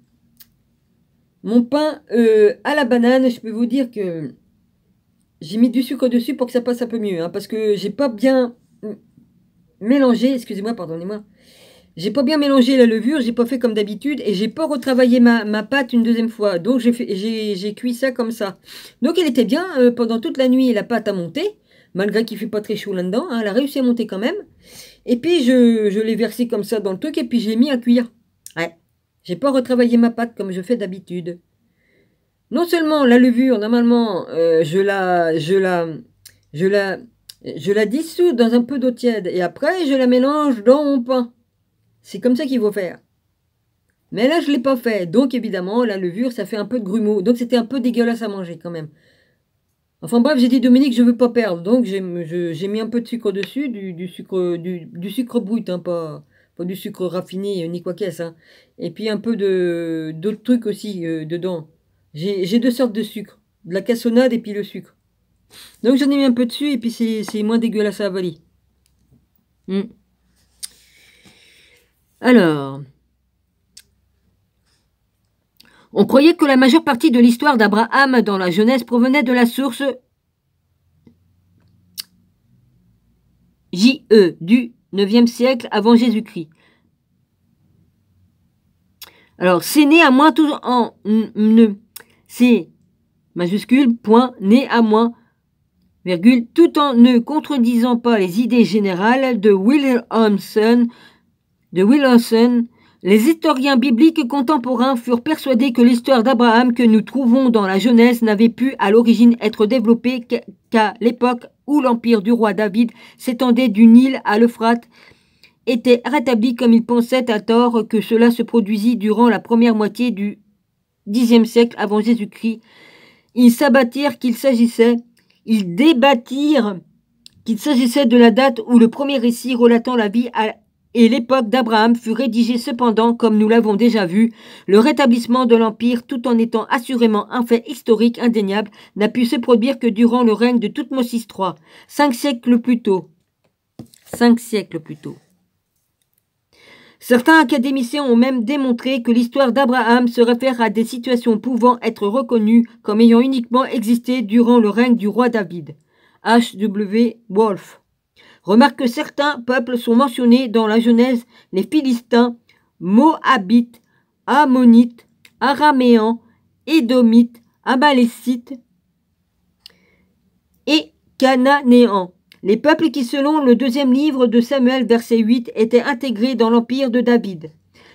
mon pain euh, à la banane. Je peux vous dire que j'ai mis du sucre dessus pour que ça passe un peu mieux. Hein, parce que j'ai pas bien mélangé, excusez-moi, pardonnez-moi. J'ai pas bien mélangé la levure, j'ai pas fait comme d'habitude et j'ai pas retravaillé ma, pâte une deuxième fois. Donc j'ai cuit ça comme ça. Donc elle était bien euh, pendant toute la nuit, la pâte a monté, malgré qu'il fait pas très chaud là-dedans. Hein, elle a réussi à monter quand même. Et puis, je, l'ai versé comme ça dans le truc et puis j'ai mis à cuire. Ouais, j'ai pas retravaillé ma pâte comme je fais d'habitude. Non seulement la levure, normalement, euh, je la... Je la... Je la... Je la dissous dans un peu d'eau tiède et après je la mélange dans mon pain. C'est comme ça qu'il faut faire. Mais là, je l'ai pas fait. Donc, évidemment, la levure, ça fait un peu de grumeaux. Donc, c'était un peu dégueulasse à manger quand même. Enfin bref, j'ai dit Dominique, je veux pas perdre, donc j'ai mis un peu de sucre dessus, du, sucre du, sucre brut, hein, pas, pas, du sucre raffiné euh, ni quoi qu'est-ce. Hein. Et puis un peu de d'autres trucs aussi euh, dedans. J'ai deux sortes de sucre, de la cassonade et puis le sucre. Donc j'en ai mis un peu dessus et puis c'est moins dégueulasse à avaler. Hmm. Alors, on croyait que la majeure partie de l'histoire d'Abraham dans la jeunesse provenait de la source J.E. du 9e siècle avant Jésus-Christ. Alors, c'est né tout en majuscule, point, moins virgule, tout en ne contredisant pas les idées générales de Will de les historiens bibliques contemporains furent persuadés que l'histoire d'Abraham que nous trouvons dans la Genèse n'avait pu à l'origine être développée qu'à l'époque où l'empire du roi David s'étendait du Nil à l'Euphrate était rétabli comme ils pensaient à tort que cela se produisit durant la première moitié du Xe siècle avant Jésus-Christ. Ils s'abattirent qu'il s'agissait, ils débattirent qu'il s'agissait de la date où le premier récit relatant la vie à et l'époque d'Abraham fut rédigée cependant, comme nous l'avons déjà vu, le rétablissement de l'Empire, tout en étant assurément un fait historique indéniable, n'a pu se produire que durant le règne de Toutmosis III, cinq siècles plus tôt. Cinq siècles plus tôt. Certains académiciens ont même démontré que l'histoire d'Abraham se réfère à des situations pouvant être reconnues comme ayant uniquement existé durant le règne du roi David. H.W. Wolf Remarque que certains peuples sont mentionnés dans la Genèse, les Philistins, Moabites, Ammonites, Araméens, Édomites, Amalécites et Cananéens. Les peuples qui, selon le deuxième livre de Samuel, verset 8, étaient intégrés dans l'empire de David.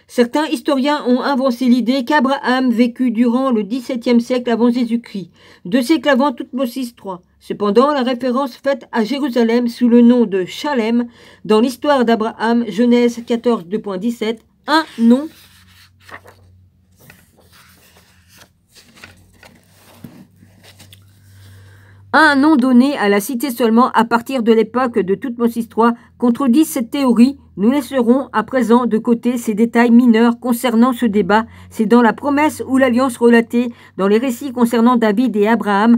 Certains historiens ont avancé l'idée qu'Abraham vécut durant le XVIIe siècle avant Jésus-Christ, deux siècles avant Toutmosis III. Cependant, la référence faite à Jérusalem sous le nom de Chalem dans l'histoire d'Abraham, Genèse 14, 2.17, un nom un nom donné à la cité seulement à partir de l'époque de Toutmosis III contredit cette théorie nous laisserons à présent de côté ces détails mineurs concernant ce débat. C'est dans la promesse ou l'alliance relatée dans les récits concernant David et Abraham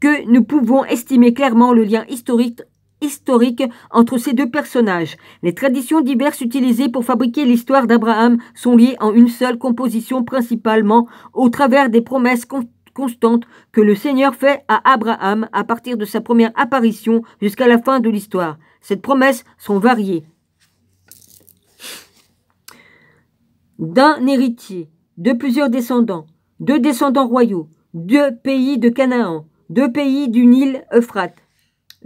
que nous pouvons estimer clairement le lien historique historique entre ces deux personnages. Les traditions diverses utilisées pour fabriquer l'histoire d'Abraham sont liées en une seule composition principalement au travers des promesses constantes que le Seigneur fait à Abraham à partir de sa première apparition jusqu'à la fin de l'histoire. Ces promesses sont variées. d'un héritier, de plusieurs descendants, de descendants royaux, de pays de Canaan, de pays du Nil Euphrate.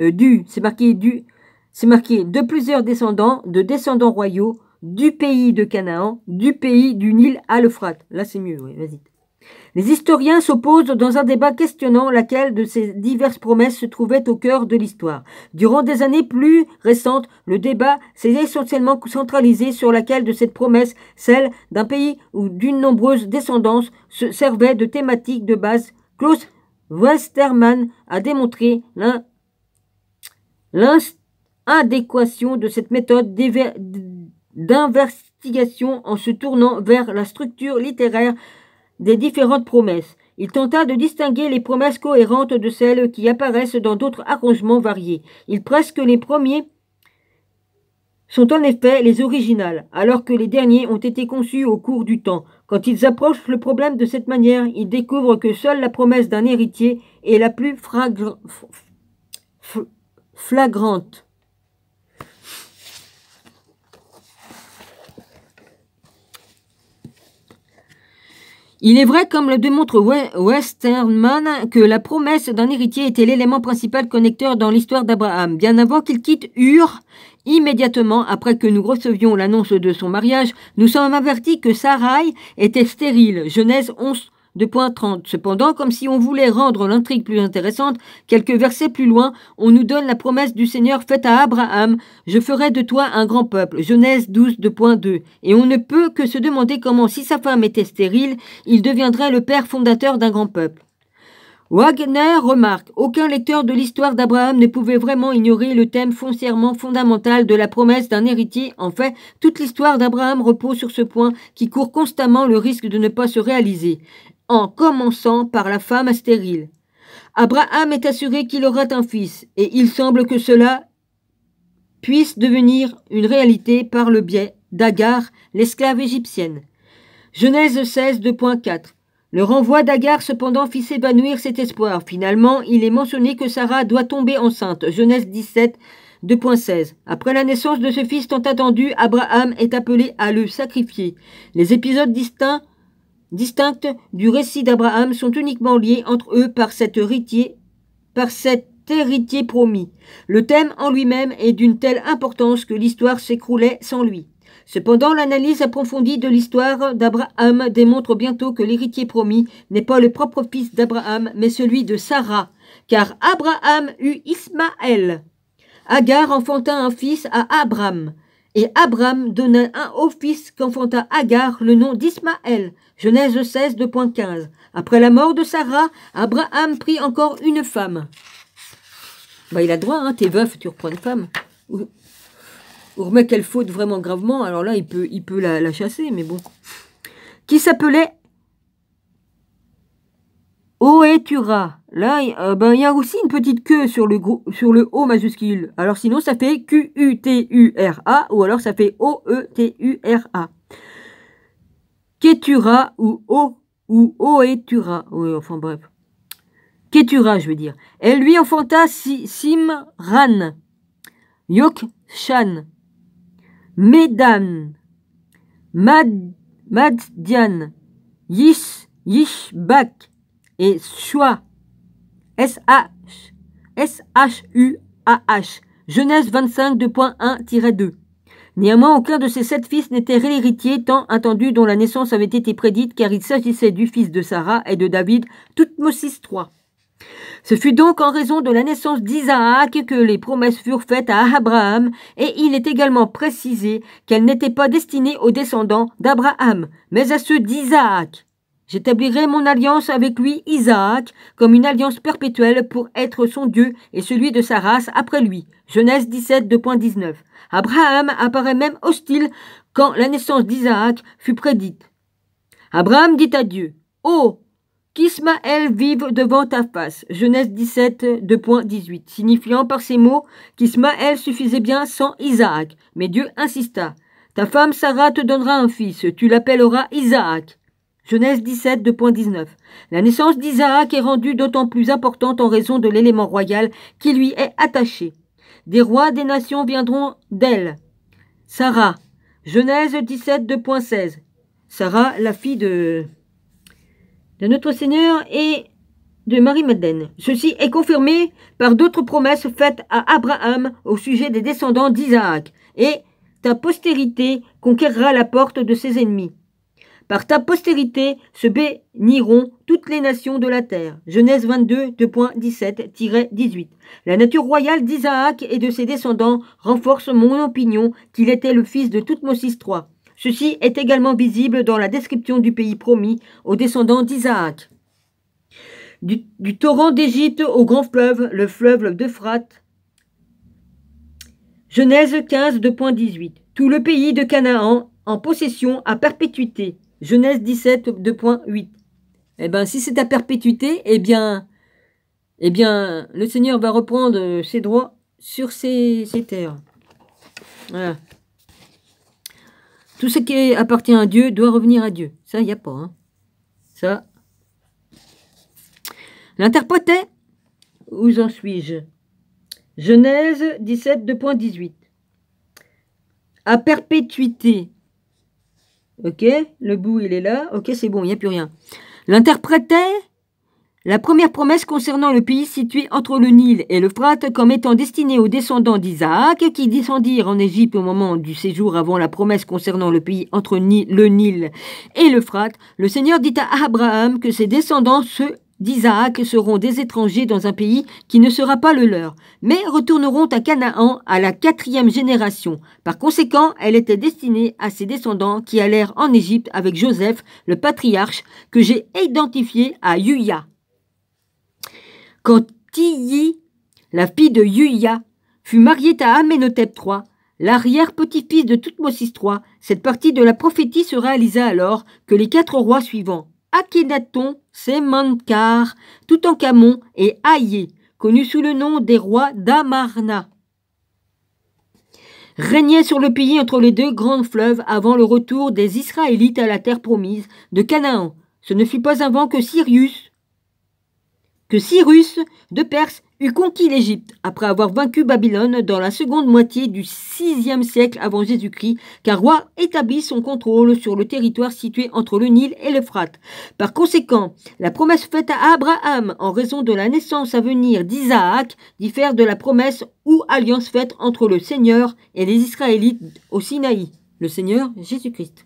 Euh, du, c'est marqué du, c'est marqué de plusieurs descendants, de descendants royaux, du pays de Canaan, du pays du Nil à l'Euphrate. Là, c'est mieux, oui, vas-y. Les historiens s'opposent dans un débat questionnant laquelle de ces diverses promesses se trouvait au cœur de l'histoire. Durant des années plus récentes, le débat s'est essentiellement centralisé sur laquelle de cette promesse, celle d'un pays ou d'une nombreuse descendance, se servait de thématique de base. Klaus Westermann a démontré l'adéquation de cette méthode d'investigation en se tournant vers la structure littéraire des différentes promesses. Il tenta de distinguer les promesses cohérentes de celles qui apparaissent dans d'autres arrangements variés. Il presque les premiers sont en effet les originales, alors que les derniers ont été conçus au cours du temps. Quand ils approchent le problème de cette manière, ils découvrent que seule la promesse d'un héritier est la plus flagrante. Il est vrai, comme le démontre Westerman, que la promesse d'un héritier était l'élément principal connecteur dans l'histoire d'Abraham, bien avant qu'il quitte Ur. Immédiatement après que nous recevions l'annonce de son mariage, nous sommes avertis que Sarai était stérile. Genèse 11, Cependant, comme si on voulait rendre l'intrigue plus intéressante, quelques versets plus loin, on nous donne la promesse du Seigneur faite à Abraham Je ferai de toi un grand peuple. Genèse 12, 2.2. Et on ne peut que se demander comment, si sa femme était stérile, il deviendrait le père fondateur d'un grand peuple. Wagner remarque, aucun lecteur de l'histoire d'Abraham ne pouvait vraiment ignorer le thème foncièrement fondamental de la promesse d'un héritier. En fait, toute l'histoire d'Abraham repose sur ce point qui court constamment le risque de ne pas se réaliser en commençant par la femme stérile. Abraham est assuré qu'il aura un fils, et il semble que cela puisse devenir une réalité par le biais d'Agar, l'esclave égyptienne. Genèse 16, 2.4 Le renvoi d'Agar cependant fit s'évanouir cet espoir. Finalement, il est mentionné que Sarah doit tomber enceinte. Genèse 17. 2.16. Après la naissance de ce fils tant attendu, Abraham est appelé à le sacrifier. Les épisodes distincts distinctes du récit d'Abraham sont uniquement liées entre eux par cet héritier, par cet héritier promis. Le thème en lui-même est d'une telle importance que l'histoire s'écroulait sans lui. Cependant, l'analyse approfondie de l'histoire d'Abraham démontre bientôt que l'héritier promis n'est pas le propre fils d'Abraham, mais celui de Sarah, car Abraham eut Ismaël. Agar enfanta un fils à Abraham. Et Abraham donna un au fils qu'enfanta Agar le nom d'Ismaël. Genèse 16, 2.15. Après la mort de Sarah, Abraham prit encore une femme. Bah, il a droit, hein, t'es veuf, tu reprends une femme. Ou, ou remets qu'elle faute vraiment gravement, alors là, il peut, il peut la, la chasser, mais bon. Qui s'appelait Oetura. Là, il euh, ben, y a aussi une petite queue sur le, sur le O majuscule. Alors sinon, ça fait Q-U-T-U-R-A ou alors ça fait O-E-T-U-R-A. Ketura ou O ou Oetura. Oui, enfin bref. Ketura, je veux dire. Elle lui enfanta Simran, shan. Medan, Mad, Maddian, Yish, Yishbak, et Shua, s h a h -H -U -A -H, Genèse 25 2.1-2. Néanmoins, aucun de ses sept fils n'était réhéritier, tant attendu dont la naissance avait été prédite, car il s'agissait du fils de Sarah et de David, Toutmosis III. Ce fut donc en raison de la naissance d'Isaac que les promesses furent faites à Abraham, et il est également précisé qu'elles n'étaient pas destinées aux descendants d'Abraham, mais à ceux d'Isaac. J'établirai mon alliance avec lui, Isaac, comme une alliance perpétuelle pour être son Dieu et celui de sa race après lui. Genèse 17, 2.19. Abraham apparaît même hostile quand la naissance d'Isaac fut prédite. Abraham dit à Dieu, Oh, qu'Ismaël vive devant ta face. Genèse 17, 2.18, signifiant par ces mots qu'Ismaël suffisait bien sans Isaac. Mais Dieu insista, Ta femme Sarah te donnera un fils, tu l'appelleras Isaac. Genèse 17, 2.19. La naissance d'Isaac est rendue d'autant plus importante en raison de l'élément royal qui lui est attaché. Des rois des nations viendront d'elle. Sarah. Genèse 17, 2.16. Sarah, la fille de, de notre Seigneur et de Marie-Madeleine. Ceci est confirmé par d'autres promesses faites à Abraham au sujet des descendants d'Isaac. Et ta postérité conquérera la porte de ses ennemis. Par ta postérité se béniront toutes les nations de la terre. Genèse 22, 2.17-18. La nature royale d'Isaac et de ses descendants renforce mon opinion qu'il était le fils de Toutmosis III. Ceci est également visible dans la description du pays promis aux descendants d'Isaac. Du, torrent d'Égypte au grand fleuve, le fleuve d'Euphrate. Genèse 15, 2.18. Tout le pays de Canaan en possession à perpétuité. Genèse 17, 2.8. Eh bien, si c'est à perpétuité, eh bien, eh bien, le Seigneur va reprendre euh, ses droits sur ses, terres. Voilà. Tout ce qui appartient à Dieu doit revenir à Dieu. Ça, il n'y a pas. Hein. Ça. L'interprétait Où en suis-je Genèse 17, 2.18. À perpétuité, Ok Le bout, il est là. Ok, c'est bon, il n'y a plus rien. L'interprétait la première promesse concernant le pays situé entre le Nil et l'Euphrate comme étant destiné aux descendants d'Isaac qui descendirent en Égypte au moment du séjour avant la promesse concernant le pays entre le Nil et l'Euphrate, le Seigneur dit à Abraham que ses descendants se d'Isaac seront des étrangers dans un pays qui ne sera pas le leur, mais retourneront à Canaan à la quatrième génération. Par conséquent, elle était destinée à ses descendants qui allèrent en Égypte avec Joseph, le patriarche, que j'ai identifié à Yuya. Quand Tiyi, la fille de Yuya, fut mariée à Amenhotep III, l'arrière-petit-fils de Toutmosis III, cette partie de la prophétie se réalisa alors que les quatre rois suivants, Akhenaton, en Toutankhamon et Ayé, connus sous le nom des rois d'Amarna. Régnait sur le pays entre les deux grands fleuves avant le retour des Israélites à la terre promise de Canaan. Ce ne fut pas avant que Cyrus, que Cyrus de Perse eut conquis l'Égypte après avoir vaincu Babylone dans la seconde moitié du VIe siècle avant Jésus-Christ, car roi établit son contrôle sur le territoire situé entre le Nil et l'Euphrate. Par conséquent, la promesse faite à Abraham en raison de la naissance à venir d'Isaac diffère de la promesse ou alliance faite entre le Seigneur et les Israélites au Sinaï, le Seigneur Jésus-Christ,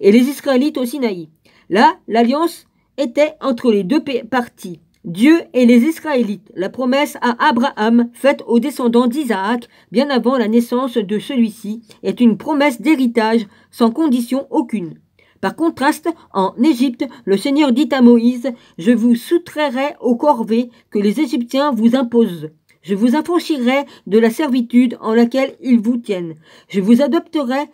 et les Israélites au Sinaï. Là, l'alliance était entre les deux parties. Dieu et les Israélites, la promesse à Abraham faite aux descendants d'Isaac bien avant la naissance de celui-ci, est une promesse d'héritage sans condition aucune. Par contraste, en Égypte, le Seigneur dit à Moïse, Je vous soustrairai aux corvées que les Égyptiens vous imposent. Je vous affranchirai de la servitude en laquelle ils vous tiennent. Je vous adopterai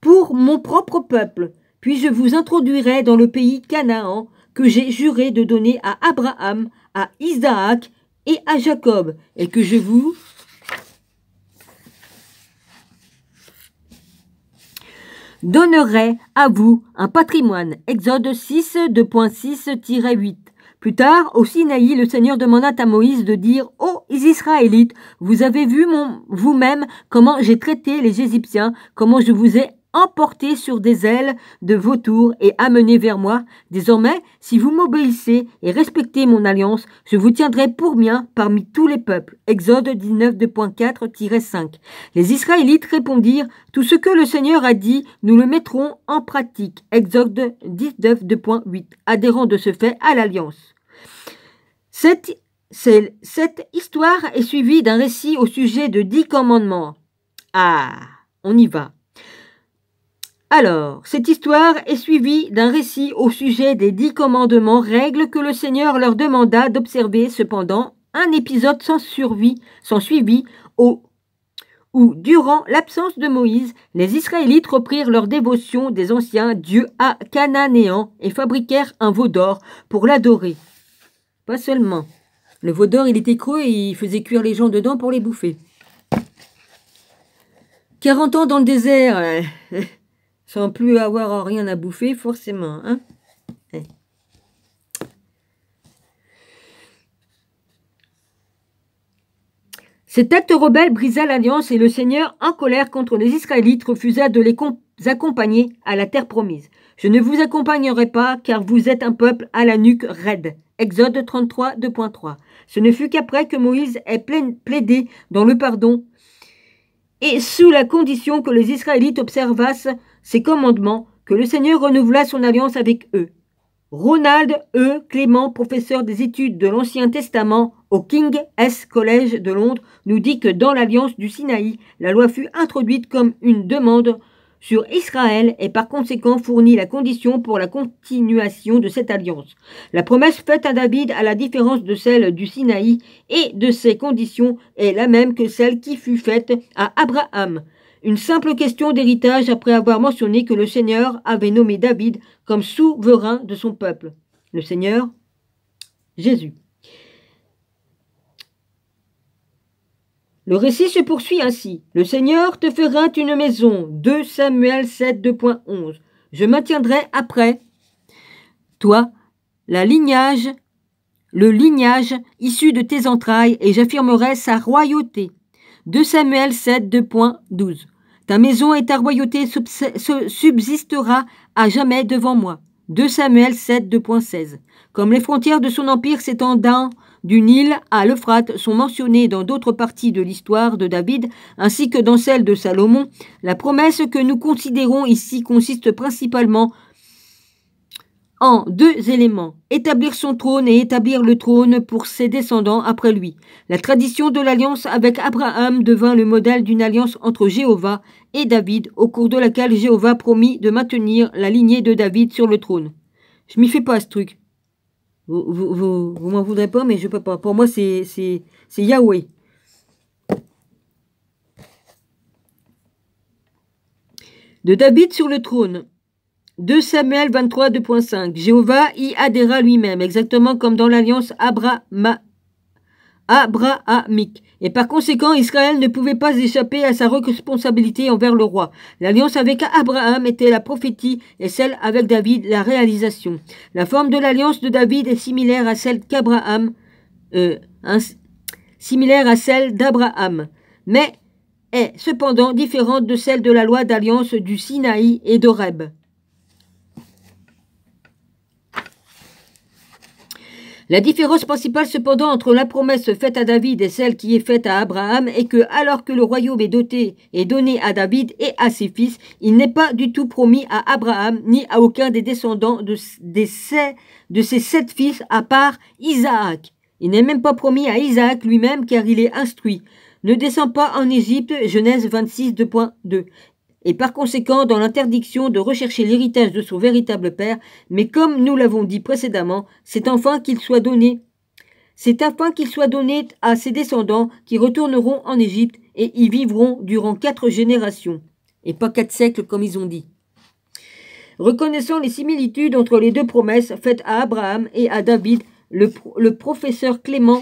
pour mon propre peuple. Puis je vous introduirai dans le pays Canaan, que j'ai juré de donner à Abraham, à Isaac et à Jacob, et que je vous donnerai à vous un patrimoine. Exode 6, 2.6-8. Plus tard, au Sinaï, le Seigneur demanda à Moïse de dire Ô Israélites, vous avez vu vous-même comment j'ai traité les Égyptiens, comment je vous ai emporté sur des ailes de vautours et amené vers moi. Désormais, si vous m'obéissez et respectez mon alliance, je vous tiendrai pour mien parmi tous les peuples. Exode 19 2.4-5. Les Israélites répondirent Tout ce que le Seigneur a dit, nous le mettrons en pratique. Exode 19 2.8. de ce fait à l'alliance. Cette, cette histoire est suivie d'un récit au sujet de dix commandements. Ah, on y va. Alors, cette histoire est suivie d'un récit au sujet des dix commandements, règles que le Seigneur leur demanda d'observer. Cependant, un épisode sans survie, sans suivi, au où, durant l'absence de Moïse, les Israélites reprirent leur dévotion des anciens dieux à cananéens et fabriquèrent un veau d'or pour l'adorer. Pas seulement. Le veau d'or, il était creux et il faisait cuire les gens dedans pour les bouffer. Quarante ans dans le désert, euh, sans plus avoir rien à bouffer, forcément. Hein. Eh. Cet acte rebelle brisa l'alliance et le Seigneur, en colère contre les Israélites, refusa de les accompagner à la terre promise. Je ne vous accompagnerai pas, car vous êtes un peuple à la nuque raide. Exode 33, 2.3. Ce ne fut qu'après que Moïse ait plaidé dans le pardon et sous la condition que les Israélites observassent ces commandements que le Seigneur renouvela son alliance avec eux. Ronald E. Clément, professeur des études de l'Ancien Testament au King S. College de Londres, nous dit que dans l'alliance du Sinaï, la loi fut introduite comme une demande sur Israël et par conséquent fournit la condition pour la continuation de cette alliance. La promesse faite à David, à la différence de celle du Sinaï et de ses conditions, est la même que celle qui fut faite à Abraham. Une simple question d'héritage après avoir mentionné que le Seigneur avait nommé David comme souverain de son peuple. Le Seigneur Jésus. Le récit se poursuit ainsi. Le Seigneur te fera une maison. 2 Samuel 7, 2.11. Je maintiendrai après toi la le lignage issu de tes entrailles et j'affirmerai sa royauté. 2 Samuel 7, 2.12. Ta maison et ta royauté subsistera à jamais devant moi. 2 Samuel 7, 2.16. Comme les frontières de son empire s'étendant du Nil à l'Euphrate sont mentionnées dans d'autres parties de l'histoire de David, ainsi que dans celle de Salomon, la promesse que nous considérons ici consiste principalement en deux éléments, établir son trône et établir le trône pour ses descendants après lui. La tradition de l'alliance avec Abraham devint le modèle d'une alliance entre Jéhovah et David, au cours de laquelle Jéhovah promit de maintenir la lignée de David sur le trône. Je m'y fais pas ce truc. Vous, vous, m'en voudrez pas, mais je peux pas. Pour moi, c'est Yahweh. De David sur le trône. 2 Samuel 23, 2.5. Jéhovah y adhéra lui-même, exactement comme dans l'alliance abrahamique. Et par conséquent, Israël ne pouvait pas échapper à sa responsabilité envers le roi. L'alliance avec Abraham était la prophétie et celle avec David la réalisation. La forme de l'alliance de David est similaire à celle euh, similaire à celle d'Abraham, mais est cependant différente de celle de la loi d'alliance du Sinaï et d'Oreb. La différence principale cependant entre la promesse faite à David et celle qui est faite à Abraham est que alors que le royaume est doté et donné à David et à ses fils, il n'est pas du tout promis à Abraham ni à aucun des descendants de, ses sept fils à part Isaac. Il n'est même pas promis à Isaac lui-même car il est instruit. Ne descends pas en Égypte, Genèse 26, 2.2 et par conséquent dans l'interdiction de rechercher l'héritage de son véritable père, mais comme nous l'avons dit précédemment, c'est enfin qu'il soit donné. C'est afin qu'il soit donné à ses descendants qui retourneront en Égypte et y vivront durant quatre générations, et pas quatre siècles comme ils ont dit. Reconnaissant les similitudes entre les deux promesses faites à Abraham et à David, le, professeur Clément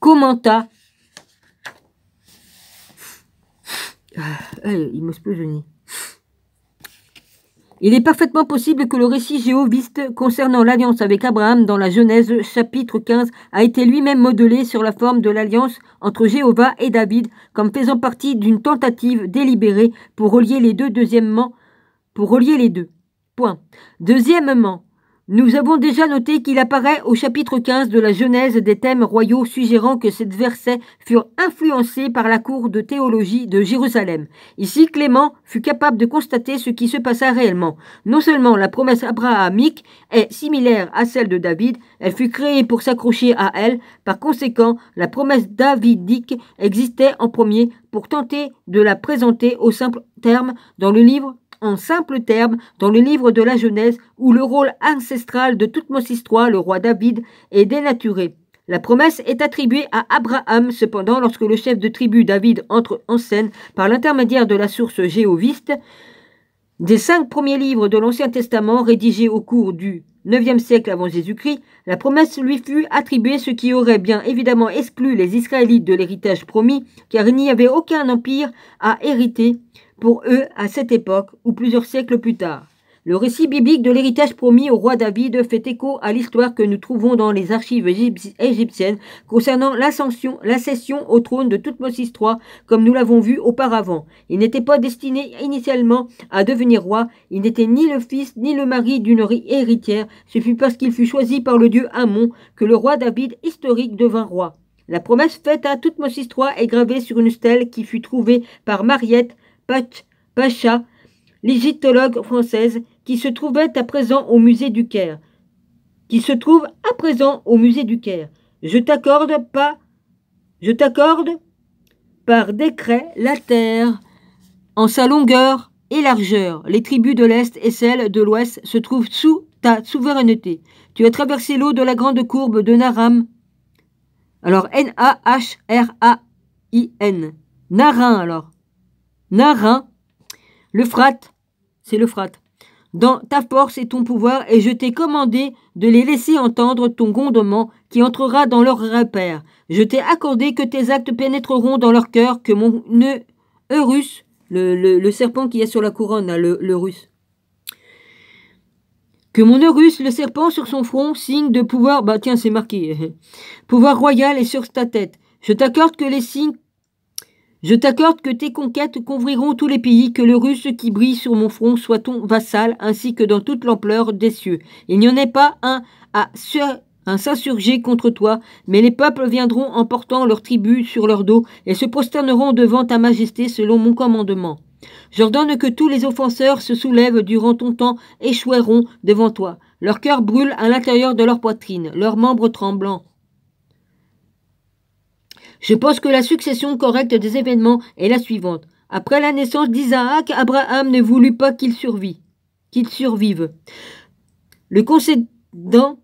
commenta Ah, il Il est parfaitement possible que le récit jéhoviste concernant l'alliance avec Abraham dans la Genèse chapitre 15 a été lui-même modelé sur la forme de l'alliance entre Jéhovah et David comme faisant partie d'une tentative délibérée pour relier les deux deuxièmement pour relier les deux. Point. Deuxièmement, nous avons déjà noté qu'il apparaît au chapitre 15 de la Genèse des thèmes royaux suggérant que ces versets furent influencés par la cour de théologie de Jérusalem. Ici, Clément fut capable de constater ce qui se passa réellement. Non seulement la promesse abrahamique est similaire à celle de David, elle fut créée pour s'accrocher à elle, par conséquent, la promesse davidique existait en premier pour tenter de la présenter au simple terme dans le livre en simples termes dans le livre de la Genèse où le rôle ancestral de mon III, le roi David, est dénaturé. La promesse est attribuée à Abraham, cependant, lorsque le chef de tribu David entre en scène par l'intermédiaire de la source géoviste Des cinq premiers livres de l'Ancien Testament rédigés au cours du IXe siècle avant Jésus-Christ, la promesse lui fut attribuée, ce qui aurait bien évidemment exclu les Israélites de l'héritage promis, car il n'y avait aucun empire à hériter pour eux à cette époque ou plusieurs siècles plus tard. Le récit biblique de l'héritage promis au roi David fait écho à l'histoire que nous trouvons dans les archives égyptiennes concernant l'ascension, l'accession au trône de Toutmosis III, comme nous l'avons vu auparavant. Il n'était pas destiné initialement à devenir roi, il n'était ni le fils ni le mari d'une héritière, ce fut parce qu'il fut choisi par le dieu Amon que le roi David historique devint roi. La promesse faite à Toutmosis III est gravée sur une stèle qui fut trouvée par Mariette, Pacha, l'égyptologue française, qui se trouvait à présent au musée du Caire. Qui se trouve à présent au musée du Caire. Je t'accorde pas. Je t'accorde par décret la terre en sa longueur et largeur. Les tribus de l'Est et celles de l'Ouest se trouvent sous ta souveraineté. Tu as traversé l'eau de la grande courbe de Naram. Alors N-A-H-R-A-I-N. Narin alors. Narin, l'Euphrate, c'est l'Euphrate, dans ta force et ton pouvoir, et je t'ai commandé de les laisser entendre ton gondement qui entrera dans leur repère. Je t'ai accordé que tes actes pénétreront dans leur cœur, que mon Eurus, le, le, serpent qui est sur la couronne, le, le russe, que mon Eurus, le serpent sur son front, signe de pouvoir, bah tiens, c'est marqué, *laughs* pouvoir royal est sur ta tête. Je t'accorde que les signes je t'accorde que tes conquêtes couvriront tous les pays, que le russe qui brille sur mon front soit ton vassal, ainsi que dans toute l'ampleur des cieux. Il n'y en est pas un à s'insurger contre toi, mais les peuples viendront en portant leurs tribus sur leur dos et se prosterneront devant ta majesté selon mon commandement. J'ordonne que tous les offenseurs se soulèvent durant ton temps, et choueront devant toi. Leur cœur brûle à l'intérieur de leur poitrine, leurs membres tremblants. Je pense que la succession correcte des événements est la suivante. Après la naissance d'Isaac, Abraham ne voulut pas qu'il survit, qu'il survive. Le, considérant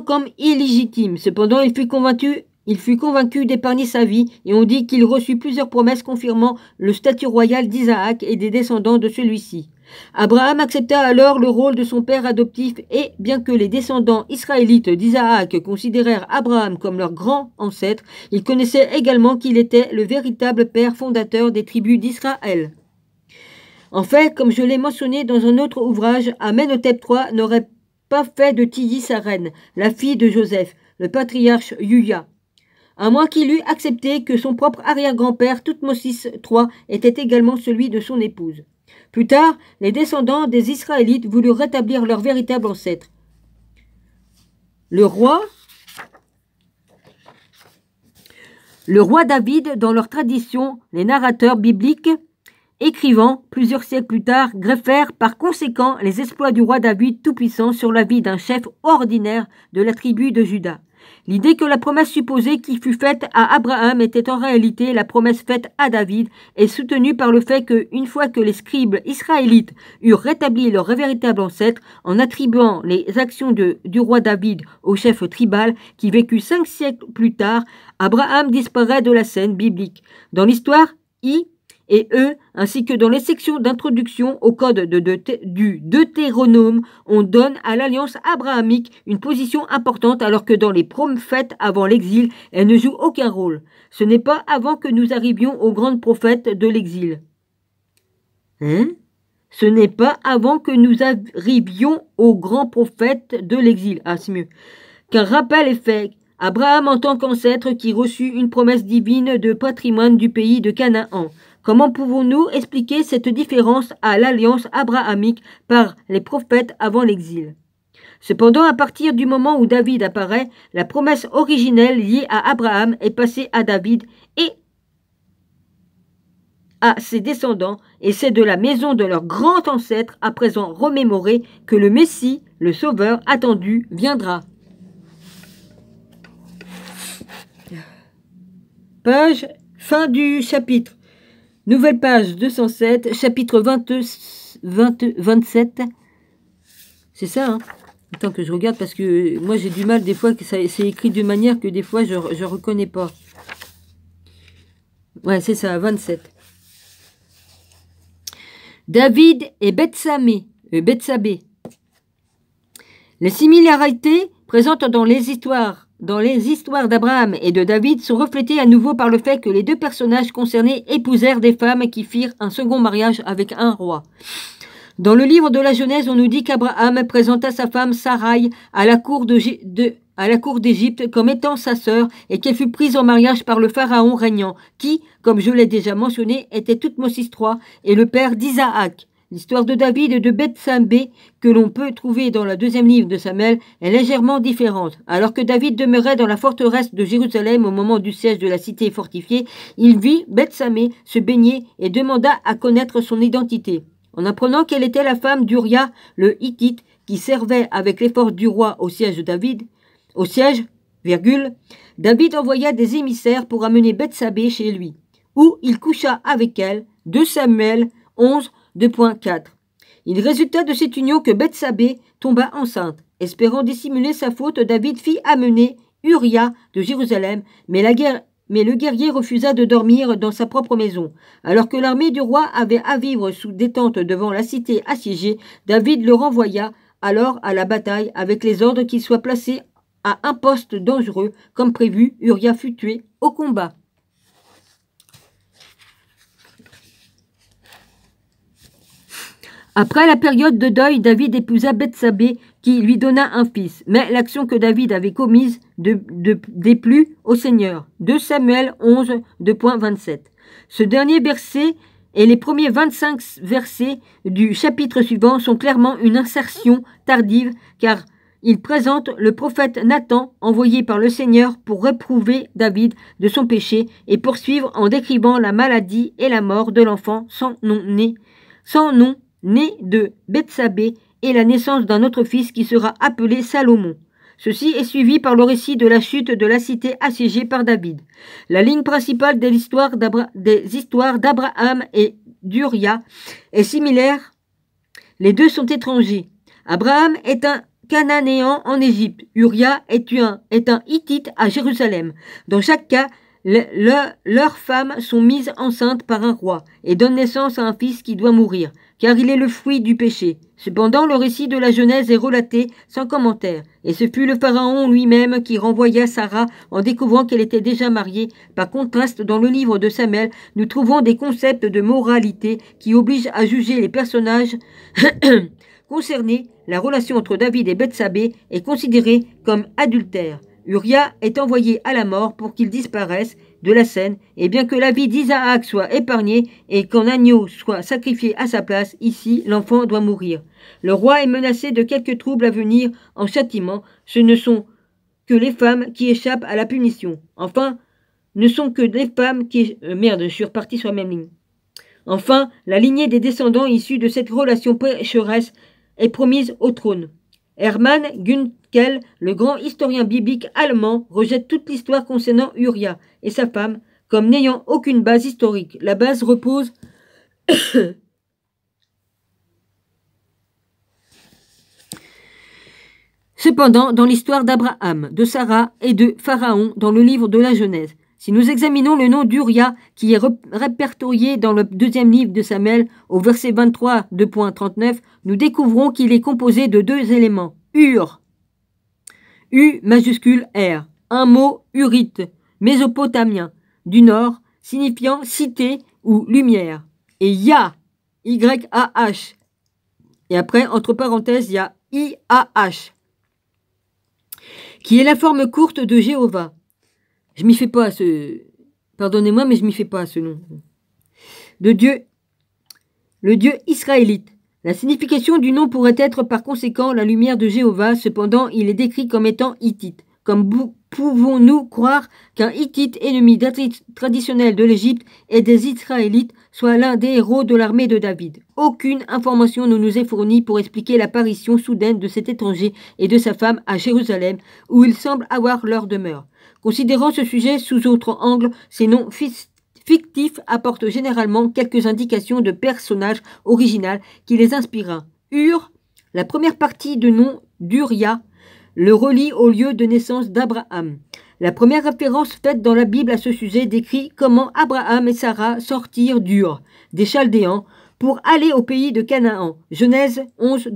comme illégitime, cependant il fut convaincu il fut convaincu d'épargner sa vie et on dit qu'il reçut plusieurs promesses confirmant le statut royal d'Isaac et des descendants de celui-ci. Abraham accepta alors le rôle de son père adoptif et, bien que les descendants israélites d'Isaac considérèrent Abraham comme leur grand ancêtre, ils connaissaient également qu'il était le véritable père fondateur des tribus d'Israël. En fait, comme je l'ai mentionné dans un autre ouvrage, Amenhotep III n'aurait pas fait de Tilly sa reine, la fille de Joseph, le patriarche Yuya à moins qu'il eût accepté que son propre arrière-grand-père, Toutmosis III, était également celui de son épouse. Plus tard, les descendants des Israélites voulurent rétablir leur véritable ancêtre. Le roi, le roi David, dans leur tradition, les narrateurs bibliques écrivant plusieurs siècles plus tard, greffèrent par conséquent les exploits du roi David Tout-Puissant sur la vie d'un chef ordinaire de la tribu de Judas. L'idée que la promesse supposée qui fut faite à Abraham était en réalité la promesse faite à David est soutenue par le fait que, une fois que les scribes israélites eurent rétabli leur véritable ancêtre en attribuant les actions de, du roi David au chef tribal qui vécut cinq siècles plus tard, Abraham disparaît de la scène biblique. Dans l'histoire, et eux, ainsi que dans les sections d'introduction au code du Deutéronome, on donne à l'alliance abrahamique une position importante alors que dans les prophètes avant l'exil, elle ne joue aucun rôle. Ce n'est pas avant que nous arrivions aux grandes prophètes de l'exil. Hein Ce n'est pas avant que nous arrivions aux grands prophètes de l'exil. Ah, c'est mieux. Qu'un rappel est fait Abraham en tant qu'ancêtre qui reçut une promesse divine de patrimoine du pays de Canaan. Comment pouvons-nous expliquer cette différence à l'alliance abrahamique par les prophètes avant l'exil Cependant, à partir du moment où David apparaît, la promesse originelle liée à Abraham est passée à David et à ses descendants, et c'est de la maison de leur grand ancêtre, à présent remémoré, que le Messie, le Sauveur attendu, viendra. Page fin du chapitre. Nouvelle page 207, chapitre 27. C'est ça, hein Tant que je regarde, parce que moi j'ai du mal des fois que c'est écrit d'une manière que des fois je ne reconnais pas. Ouais, c'est ça, 27. David et euh, Bethsabé. Les similarités présentes dans les histoires dans les histoires d'Abraham et de David sont reflétées à nouveau par le fait que les deux personnages concernés épousèrent des femmes qui firent un second mariage avec un roi. Dans le livre de la Genèse, on nous dit qu'Abraham présenta sa femme Sarai à la cour à la cour d'Égypte comme étant sa sœur et qu'elle fut prise en mariage par le pharaon régnant, qui, comme je l'ai déjà mentionné, était Toutmosis III et le père d'Isaac. L'histoire de David et de Bethsabée, que l'on peut trouver dans le deuxième livre de Samuel, est légèrement différente. Alors que David demeurait dans la forteresse de Jérusalem au moment du siège de la cité fortifiée, il vit Bethsabée se baigner et demanda à connaître son identité. En apprenant qu'elle était la femme d'Uria, le Hittite, qui servait avec l'effort du roi au siège de David, au siège, David envoya des émissaires pour amener Bethsabée chez lui, où il coucha avec elle, de Samuel 11, 2.4. Il résulta de cette union que Bethsabée tomba enceinte. Espérant dissimuler sa faute, David fit amener Uria de Jérusalem, mais, le guerrier refusa de dormir dans sa propre maison. Alors que l'armée du roi avait à vivre sous détente devant la cité assiégée, David le renvoya alors à la bataille avec les ordres qu'il soit placé à un poste dangereux. Comme prévu, Uria fut tué au combat. Après la période de deuil, David épousa Bethsabée, qui lui donna un fils. Mais l'action que David avait commise de, déplut au Seigneur. De Samuel 11, 2.27. Ce dernier verset et les premiers 25 versets du chapitre suivant sont clairement une insertion tardive, car il présente le prophète Nathan envoyé par le Seigneur pour réprouver David de son péché et poursuivre en décrivant la maladie et la mort de l'enfant sans nom né, sans nom né de Bethsabée, et la naissance d'un autre fils qui sera appelé Salomon. Ceci est suivi par le récit de la chute de la cité assiégée par David. La ligne principale des histoires d'Abraham et d'Uria est similaire. Les deux sont étrangers. Abraham est un cananéen en Égypte. Uria est un, Hittite à Jérusalem. Dans chaque cas, leurs femmes sont mises enceintes par un roi et donnent naissance à un fils qui doit mourir car il est le fruit du péché. Cependant, le récit de la Genèse est relaté sans commentaire, et ce fut le Pharaon lui-même qui renvoya Sarah en découvrant qu'elle était déjà mariée. Par contraste, dans le livre de Samuel, nous trouvons des concepts de moralité qui obligent à juger les personnages *clears throat* concernés. La relation entre David et Bethsabée est considérée comme adultère. Uria est envoyé à la mort pour qu'il disparaisse de la scène, et bien que la vie d'Isaac soit épargnée et qu'un agneau soit sacrifié à sa place, ici l'enfant doit mourir. Le roi est menacé de quelques troubles à venir en châtiment, ce ne sont que les femmes qui échappent à la punition. Enfin, ne sont que les femmes qui... mère euh, merde, je suis sur la même ligne. Enfin, la lignée des descendants issus de cette relation pécheresse est promise au trône. Herman Gunther le grand historien biblique allemand, rejette toute l'histoire concernant Uria et sa femme comme n'ayant aucune base historique. La base repose *coughs* Cependant, dans l'histoire d'Abraham, de Sarah et de Pharaon dans le livre de la Genèse, si nous examinons le nom d'Uria, qui est répertorié dans le deuxième livre de Samuel, au verset 23, 2.39, nous découvrons qu'il est composé de deux éléments, Ur, U majuscule R, un mot urite, mésopotamien, du nord, signifiant cité ou lumière. Et Ya, Y-A-H. Et après, entre parenthèses, il y a I-A-H, qui est la forme courte de Jéhovah. Je m'y fais pas à ce. Pardonnez-moi, mais je m'y fais pas à ce nom. De Dieu, le Dieu israélite. La signification du nom pourrait être par conséquent la lumière de Jéhovah, cependant il est décrit comme étant hittite. Comme pouvons-nous croire qu'un hittite ennemi traditionnel de l'Égypte et des Israélites soit l'un des héros de l'armée de David Aucune information ne nous est fournie pour expliquer l'apparition soudaine de cet étranger et de sa femme à Jérusalem, où ils semblent avoir leur demeure. Considérant ce sujet sous autre angle, ces noms fils Fictif apporte généralement quelques indications de personnages originaux qui les inspirent. Ur, la première partie de nom d'Uria, le relie au lieu de naissance d'Abraham. La première référence faite dans la Bible à ce sujet décrit comment Abraham et Sarah sortirent d'Ur, des Chaldéens, pour aller au pays de Canaan. Genèse 11,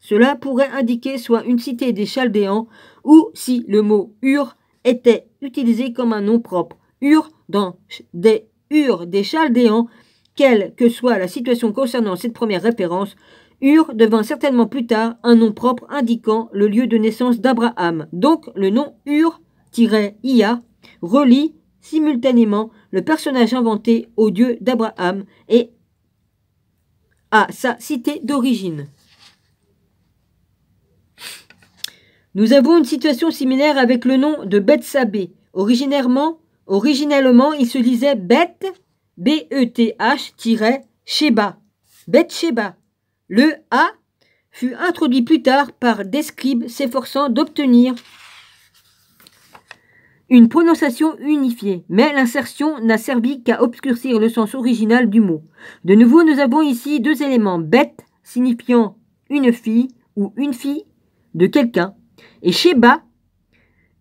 Cela pourrait indiquer soit une cité des Chaldéens, ou si le mot Ur était utilisé comme un nom propre. Ur dans des Ur des Chaldéens, quelle que soit la situation concernant cette première référence, Ur devint certainement plus tard un nom propre indiquant le lieu de naissance d'Abraham. Donc le nom Ur-Ia relie simultanément le personnage inventé au dieu d'Abraham et à sa cité d'origine. Nous avons une situation similaire avec le nom de Bethsabée, originairement Originellement, il se lisait Beth, e B-E-T-H-Sheba, Beth Sheba. Le A fut introduit plus tard par des scribes s'efforçant d'obtenir une prononciation unifiée, mais l'insertion n'a servi qu'à obscurcir le sens original du mot. De nouveau, nous avons ici deux éléments, Beth signifiant une fille ou une fille de quelqu'un, et Sheba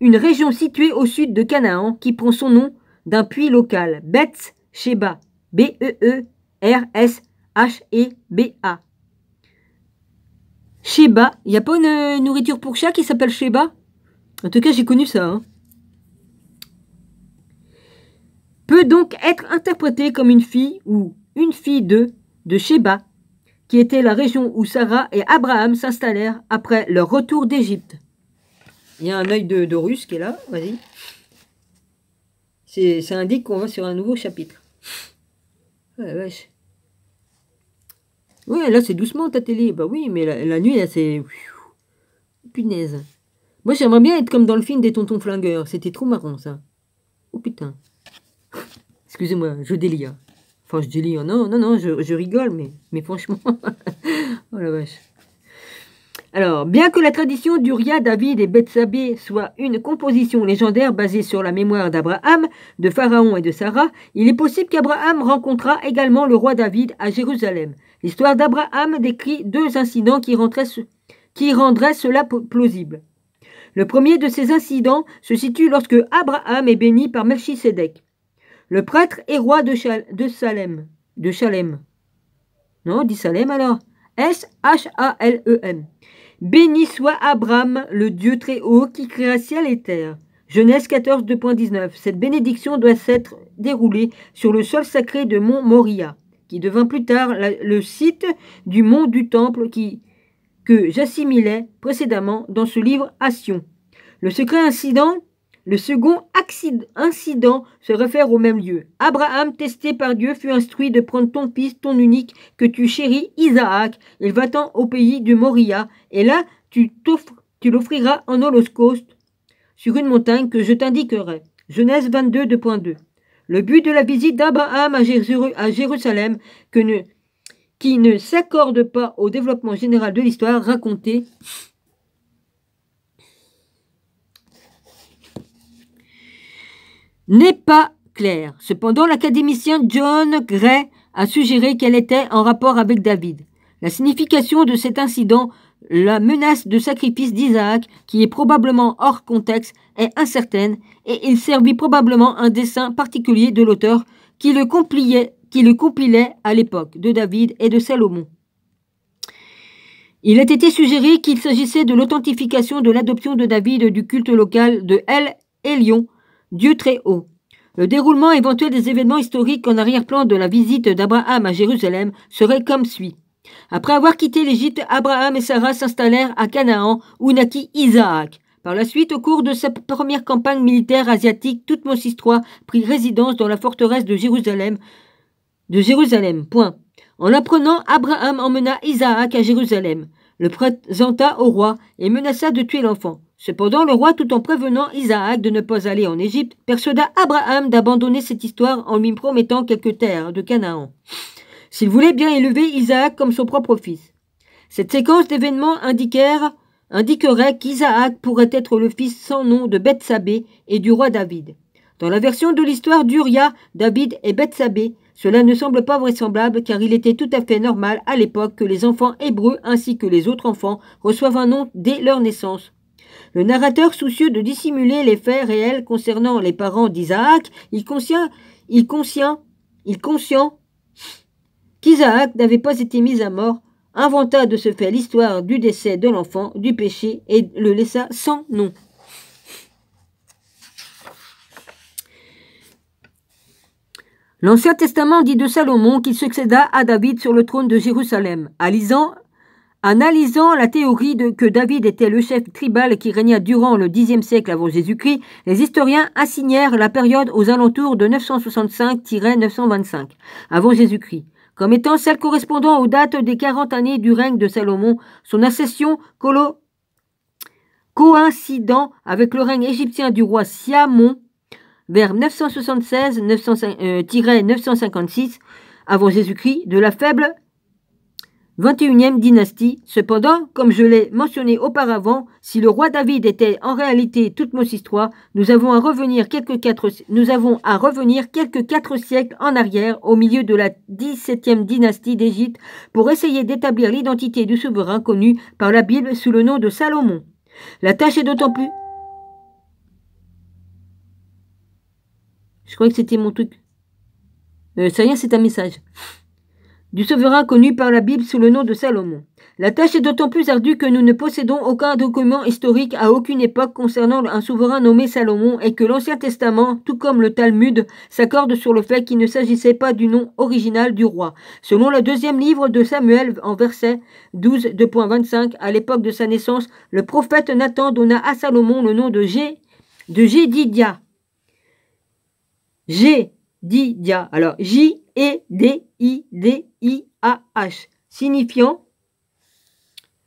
une région située au sud de Canaan qui prend son nom d'un puits local, Beth Sheba, B-E-E-R-S-H-E-B-A. Sheba, il n'y a pas une euh, nourriture pour chat qui s'appelle Sheba En tout cas, j'ai connu ça. Hein. Peut donc être interprétée comme une fille ou une fille de, de Sheba, qui était la région où Sarah et Abraham s'installèrent après leur retour d'Égypte. Il y a un œil de, russe qui est là, vas-y. Ça indique qu'on va sur un nouveau chapitre. Ouais, la vache. Ouais, là c'est doucement ta télé. Bah oui, mais la, nuit là c'est. Punaise. Moi j'aimerais bien être comme dans le film des tontons flingueurs. C'était trop marrant ça. Oh putain. Excusez-moi, je délire. Hein. Enfin, je délire. Hein. Non, non, non, je, rigole, mais, mais franchement. *laughs* oh la vache. Alors, bien que la tradition d'Uria, David et Bethsabée soit une composition légendaire basée sur la mémoire d'Abraham, de Pharaon et de Sarah, il est possible qu'Abraham rencontra également le roi David à Jérusalem. L'histoire d'Abraham décrit deux incidents qui, rendraient cela plausible. Le premier de ces incidents se situe lorsque Abraham est béni par Melchisédek, le prêtre et roi de, de Salem. Non, dit Salem alors. S-H-A-L-E-M. Béni soit Abraham, le Dieu très haut, qui créa ciel et terre. Genèse 14, 2.19. Cette bénédiction doit s'être déroulée sur le sol sacré de Mont Moria, qui devint plus tard le site du mont du temple qui, que j'assimilais précédemment dans ce livre à Sion. Le secret incident le second incident se réfère au même lieu. Abraham, testé par Dieu, fut instruit de prendre ton fils, ton unique, que tu chéris, Isaac. Il va-t'en au pays du Moria, et là, tu, l'offriras en holocauste sur une montagne que je t'indiquerai. Genèse 22, 2.2. Le but de la visite d'Abraham à, Jérusalem, qui ne s'accorde pas au développement général de l'histoire racontée, n'est pas clair. Cependant, l'académicien John Gray a suggéré qu'elle était en rapport avec David. La signification de cet incident, la menace de sacrifice d'Isaac, qui est probablement hors contexte, est incertaine et il servit probablement un dessin particulier de l'auteur qui le qui le compilait à l'époque de David et de Salomon. Il a été suggéré qu'il s'agissait de l'authentification de l'adoption de David du culte local de El Elion Dieu très haut. Le déroulement éventuel des événements historiques en arrière-plan de la visite d'Abraham à Jérusalem serait comme suit. Après avoir quitté l'Égypte, Abraham et Sarah s'installèrent à Canaan où naquit Isaac. Par la suite, au cours de sa première campagne militaire asiatique, Toutmosis III prit résidence dans la forteresse de Jérusalem. De Jérusalem. En l'apprenant, Abraham emmena Isaac à Jérusalem, le présenta au roi et menaça de tuer l'enfant. Cependant, le roi, tout en prévenant Isaac de ne pas aller en Égypte, persuada Abraham d'abandonner cette histoire en lui promettant quelques terres de Canaan, s'il voulait bien élever Isaac comme son propre fils. Cette séquence d'événements indiquerait qu'Isaac pourrait être le fils sans nom de Bethsabée et du roi David. Dans la version de l'histoire d'Uria, David et Bethsabée, cela ne semble pas vraisemblable car il était tout à fait normal à l'époque que les enfants hébreux ainsi que les autres enfants reçoivent un nom dès leur naissance le narrateur, soucieux de dissimuler les faits réels concernant les parents d'Isaac, il conscient, il conscient, il conscient qu'Isaac n'avait pas été mis à mort, inventa de ce fait l'histoire du décès de l'enfant, du péché, et le laissa sans nom. L'Ancien Testament dit de Salomon qu'il succéda à David sur le trône de Jérusalem. À Analysant la théorie de que David était le chef tribal qui régna durant le Xe siècle avant Jésus-Christ, les historiens assignèrent la période aux alentours de 965-925 avant Jésus-Christ, comme étant celle correspondant aux dates des 40 années du règne de Salomon, son accession coïncidant avec le règne égyptien du roi Siamon vers 976-956 euh, avant Jésus-Christ de la faible 21e dynastie. Cependant, comme je l'ai mentionné auparavant, si le roi David était en réalité toute III, nous avons à revenir quelques quatre, nous avons à revenir quelques quatre siècles en arrière, au milieu de la 17e dynastie d'Égypte, pour essayer d'établir l'identité du souverain connu par la Bible sous le nom de Salomon. La tâche est d'autant plus. Je croyais que c'était mon truc. Euh, ça y est, c'est un message du souverain connu par la Bible sous le nom de Salomon. La tâche est d'autant plus ardue que nous ne possédons aucun document historique à aucune époque concernant un souverain nommé Salomon et que l'Ancien Testament, tout comme le Talmud, s'accorde sur le fait qu'il ne s'agissait pas du nom original du roi. Selon le deuxième livre de Samuel en verset 12 2.25, à l'époque de sa naissance, le prophète Nathan donna à Salomon le nom de G de Gédidia. Gédidia. Alors J-E-D-I-D I-A-H, signifiant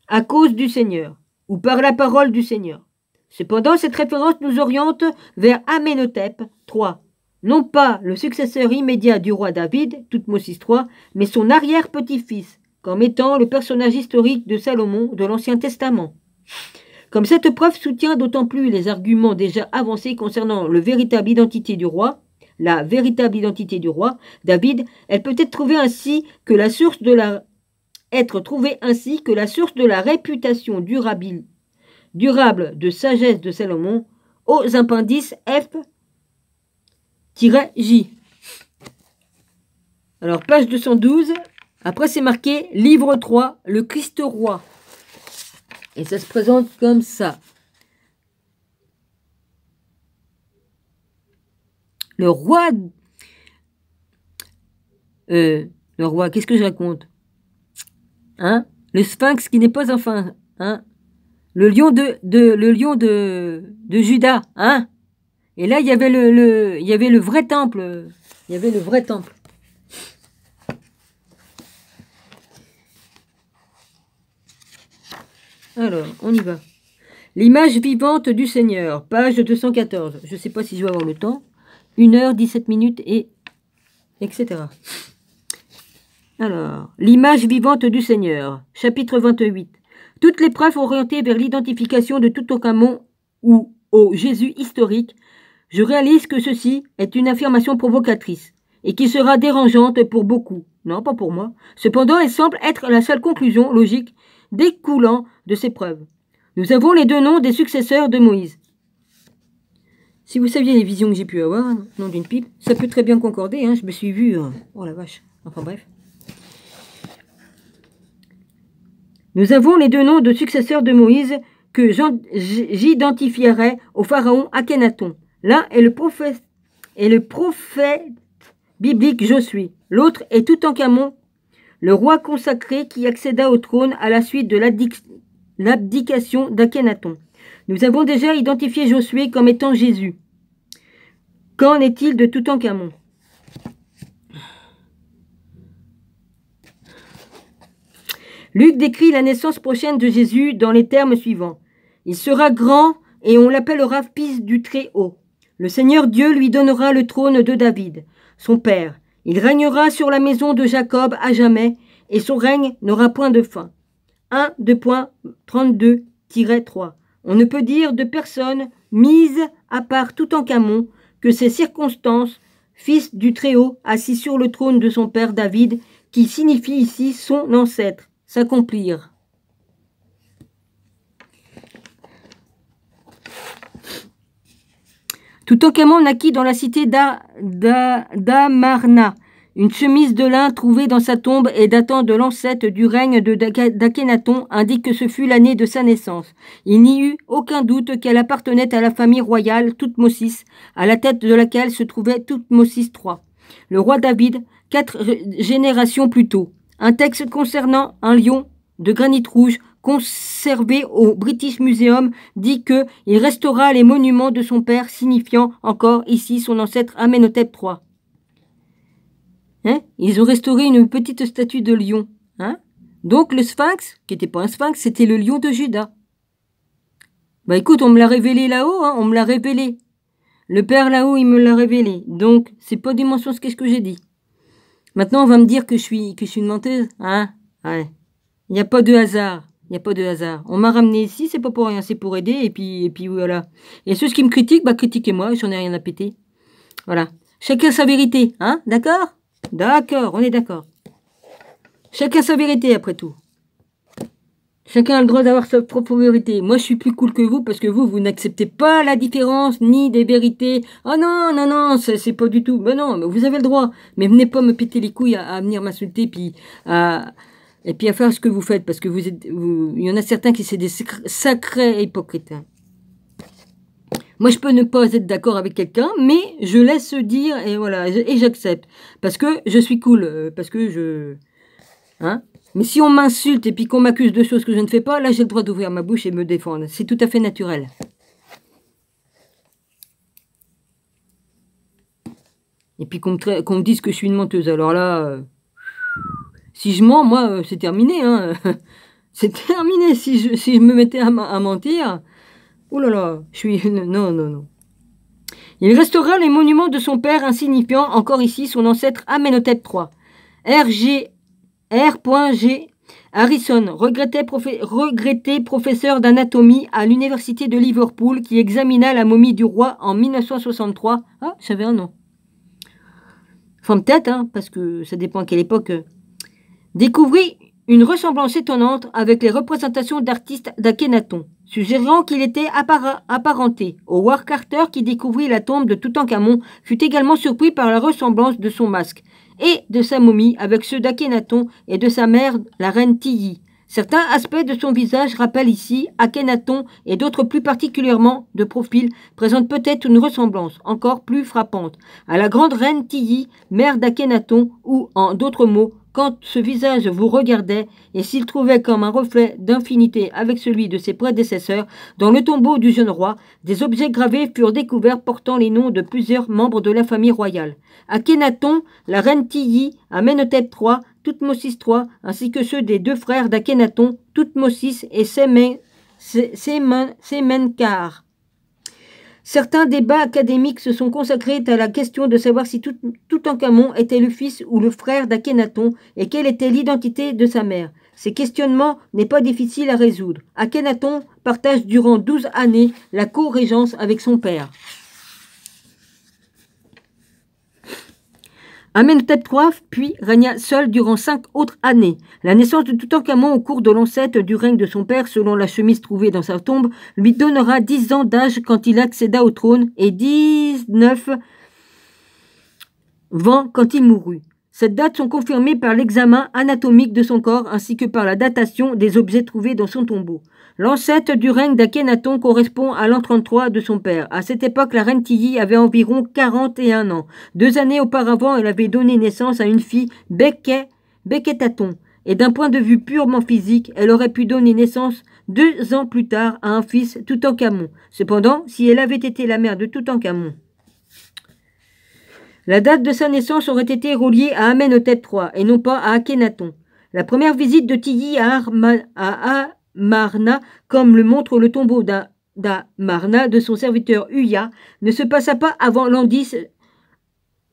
à cause du Seigneur ou par la parole du Seigneur. Cependant, cette référence nous oriente vers Amenhotep III, non pas le successeur immédiat du roi David, Toutmosis III, mais son arrière-petit-fils, comme étant le personnage historique de Salomon de l'Ancien Testament. Comme cette preuve soutient d'autant plus les arguments déjà avancés concernant le véritable identité du roi, la véritable identité du roi, David, elle peut être trouvée ainsi que la source de la être ainsi que la source de la réputation durable, durable de sagesse de Salomon aux appendices F-J. Alors, page 212, après c'est marqué livre 3, le Christ roi. Et ça se présente comme ça. le roi... Euh, le roi, qu'est-ce que je raconte Hein Le sphinx qui n'est pas enfin... Hein le lion de, le lion de, de Judas, hein Et là, il y avait le, il y avait le vrai temple. Il y avait le vrai temple. Alors, on y va. L'image vivante du Seigneur, page 214. Je ne sais pas si je vais avoir le temps heure, dix 17 minutes et etc. Alors, l'image vivante du Seigneur, chapitre 28. Toutes les preuves orientées vers l'identification de tout ou au Jésus historique, je réalise que ceci est une affirmation provocatrice et qui sera dérangeante pour beaucoup. Non, pas pour moi. Cependant, elle semble être la seule conclusion logique découlant de ces preuves. Nous avons les deux noms des successeurs de Moïse. Si vous saviez les visions que j'ai pu avoir, le nom d'une pipe, ça peut très bien concorder, hein, je me suis vu. Hein. Oh la vache. Enfin bref. Nous avons les deux noms de successeurs de Moïse que j'identifierai au pharaon Akhenaton. L'un est le prophète, est le prophète biblique Josué. L'autre est Toutankhamon, le roi consacré qui accéda au trône à la suite de l'abdication d'Akhenaton. Nous avons déjà identifié Josué comme étant Jésus. Qu'en est-il de tout Toutankhamon Luc décrit la naissance prochaine de Jésus dans les termes suivants. Il sera grand et on l'appellera fils du Très-Haut. Le Seigneur Dieu lui donnera le trône de David, son père. Il règnera sur la maison de Jacob à jamais et son règne n'aura point de fin. 1, 2, 32, 3 on ne peut dire de personne mise à part tout que ces circonstances, fils du Très-Haut assis sur le trône de son père David, qui signifie ici son ancêtre, s'accomplir. Tout naquit dans la cité d'Amarna, une chemise de lin trouvée dans sa tombe et datant de l'ancêtre du règne de d'Akhenaton indique que ce fut l'année de sa naissance. Il n'y eut aucun doute qu'elle appartenait à la famille royale Toutmosis, à la tête de laquelle se trouvait Toutmosis III, le roi David, quatre générations plus tôt. Un texte concernant un lion de granit rouge conservé au British Museum dit que il restera les monuments de son père signifiant encore ici son ancêtre Amenhotep III. Hein? Ils ont restauré une petite statue de lion. Hein Donc le sphinx, qui n'était pas un sphinx, c'était le lion de Judas. Bah écoute, on me l'a révélé là-haut, hein, on me l'a révélé. Le père là-haut, il me l'a révélé. Donc, c'est pas des mensonges, qu'est-ce que j'ai dit Maintenant, on va me dire que je suis, que je suis une menteuse. Hein Il n'y a pas de hasard. Il n'y a pas de hasard. On m'a ramené ici, c'est pas pour rien, c'est pour aider, et puis, et puis voilà. Et ceux qui me critiquent, bah critiquez-moi, j'en ai rien à péter. Voilà. Chacun sa vérité, hein D'accord D'accord, on est d'accord. Chacun sa vérité, après tout. Chacun a le droit d'avoir sa propre vérité. Moi, je suis plus cool que vous parce que vous, vous n'acceptez pas la différence ni des vérités. Ah oh non, non, non, c'est pas du tout. Ben non, vous avez le droit. Mais venez pas me péter les couilles à, venir m'insulter puis et puis à faire ce que vous faites parce que vous êtes, il y en a certains qui c'est des sacrés hypocrites. Hein. Moi, je peux ne pas être d'accord avec quelqu'un, mais je laisse dire et voilà, et j'accepte. Parce que je suis cool, euh, parce que je... Hein mais si on m'insulte et puis qu'on m'accuse de choses que je ne fais pas, là, j'ai le droit d'ouvrir ma bouche et me défendre. C'est tout à fait naturel. Et puis qu'on me, dise que je suis une menteuse. Alors là, euh, si je mens, moi, euh, c'est terminé. Hein *laughs* c'est terminé. Si je, me mettais à mentir, Oh là là, je suis... *laughs* Non, non, non. Il restera les monuments de son père insignifiant, encore ici, son ancêtre Amenhotep III. R.G. Harrison, regretté, regretté professeur d'anatomie à l'université de Liverpool, qui examina la momie du roi en 1963. Ah, j'avais un nom. Enfin, peut-être, hein, parce que ça dépend à quelle époque. Euh. Découvrit une ressemblance étonnante avec les représentations d'artistes d'Akhenaton suggérant qu'il était apparenté au War Carter qui découvrit la tombe de Toutankhamon, fut également surpris par la ressemblance de son masque et de sa momie avec ceux d'Akhenaton et de sa mère, la reine Tilly. Certains aspects de son visage rappellent ici Akhenaton et d'autres plus particulièrement de profil présentent peut-être une ressemblance encore plus frappante à la grande reine Tilly, mère d'Akhenaton ou en d'autres mots quand ce visage vous regardait et s'il trouvait comme un reflet d'infinité avec celui de ses prédécesseurs, dans le tombeau du jeune roi, des objets gravés furent découverts portant les noms de plusieurs membres de la famille royale. Akhenaton, la reine Tilly, Amenhotep III, Toutmosis III, ainsi que ceux des deux frères d'Akhenaton, Toutmosis et Semen, Semenkar. Certains débats académiques se sont consacrés à la question de savoir si Toutankhamon était le fils ou le frère d'Akhenaton et quelle était l'identité de sa mère. Ces questionnements n'est pas difficile à résoudre. Akhenaton partage durant 12 années la co-régence avec son père. Amenhotep puis, régna seul durant cinq autres années. La naissance de Toutankhamon au cours de l'ancêtre du règne de son père, selon la chemise trouvée dans sa tombe, lui donnera dix ans d'âge quand il accéda au trône et dix-neuf ans quand il mourut. Cette date sont confirmées par l'examen anatomique de son corps ainsi que par la datation des objets trouvés dans son tombeau. L'ancêtre du règne d'Akhenaton correspond à l'an 33 de son père. À cette époque, la reine Tilly avait environ 41 ans. Deux années auparavant, elle avait donné naissance à une fille, Beke, Et d'un point de vue purement physique, elle aurait pu donner naissance deux ans plus tard à un fils Toutankhamon. Cependant, si elle avait été la mère de Toutankhamon, la date de sa naissance aurait été reliée à Amenhotep III et non pas à Akhenaton. La première visite de Tilly à, Arma, à Marna, comme le montre le tombeau d'Amarna de son serviteur Uya, ne se passa pas avant l'an 10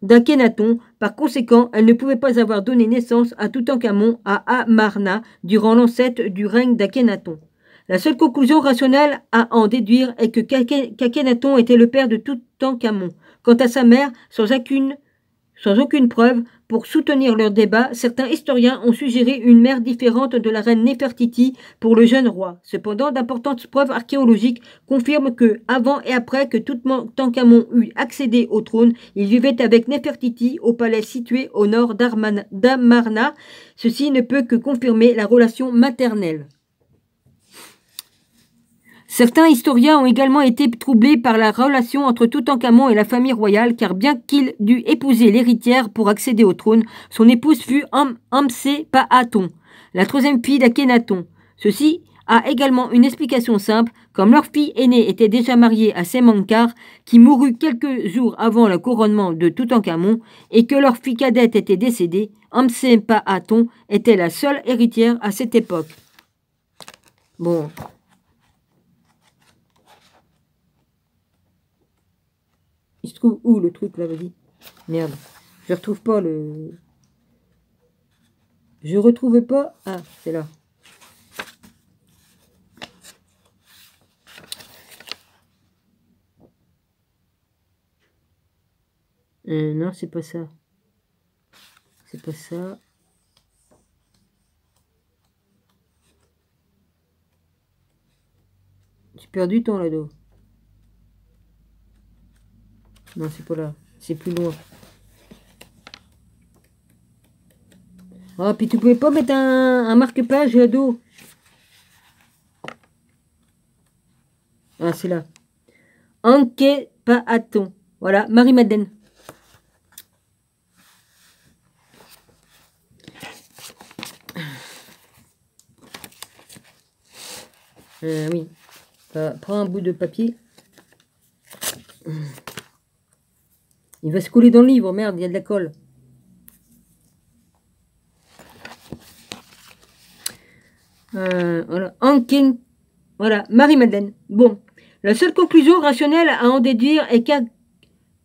d'Akhenaton. Par conséquent, elle ne pouvait pas avoir donné naissance à Toutankhamon à Amarna durant l'ancêtre du règne d'Akhenaton. La seule conclusion rationnelle à en déduire est que Kakhenaton était le père de Toutankhamon. Quant à sa mère, sans aucune sans aucune preuve, pour soutenir leur débat, certains historiens ont suggéré une mère différente de la reine Nefertiti pour le jeune roi. Cependant, d'importantes preuves archéologiques confirment que, avant et après que Toutankhamon eut accédé au trône, il vivait avec Nefertiti au palais situé au nord d'Amarna. Ceci ne peut que confirmer la relation maternelle. Certains historiens ont également été troublés par la relation entre Toutankhamon et la famille royale, car bien qu'il dût épouser l'héritière pour accéder au trône, son épouse fut Amse Paaton, la troisième fille d'Akhenaton. Ceci a également une explication simple, comme leur fille aînée était déjà mariée à Semankar, qui mourut quelques jours avant le couronnement de Toutankhamon, et que leur fille cadette était décédée, Amse Paaton était la seule héritière à cette époque. Bon, Il se trouve où le truc là, vas-y Merde. Je retrouve pas le. Je retrouve pas. Ah, c'est là. Euh, non, c'est pas ça. C'est pas ça. J'ai perdu temps, là-dedans. Non, c'est pas là. C'est plus loin. Ah, puis tu pouvais pas mettre un, un marque-page à dos. Ah, c'est là. à ton... Voilà, Marie-Madeleine. Euh, oui. Euh, prends un bout de papier. Il va se couler dans le livre, merde, il y a de la colle. Euh, voilà. Ankin. Voilà, Marie-Madeleine. Bon. La seule conclusion rationnelle à en déduire est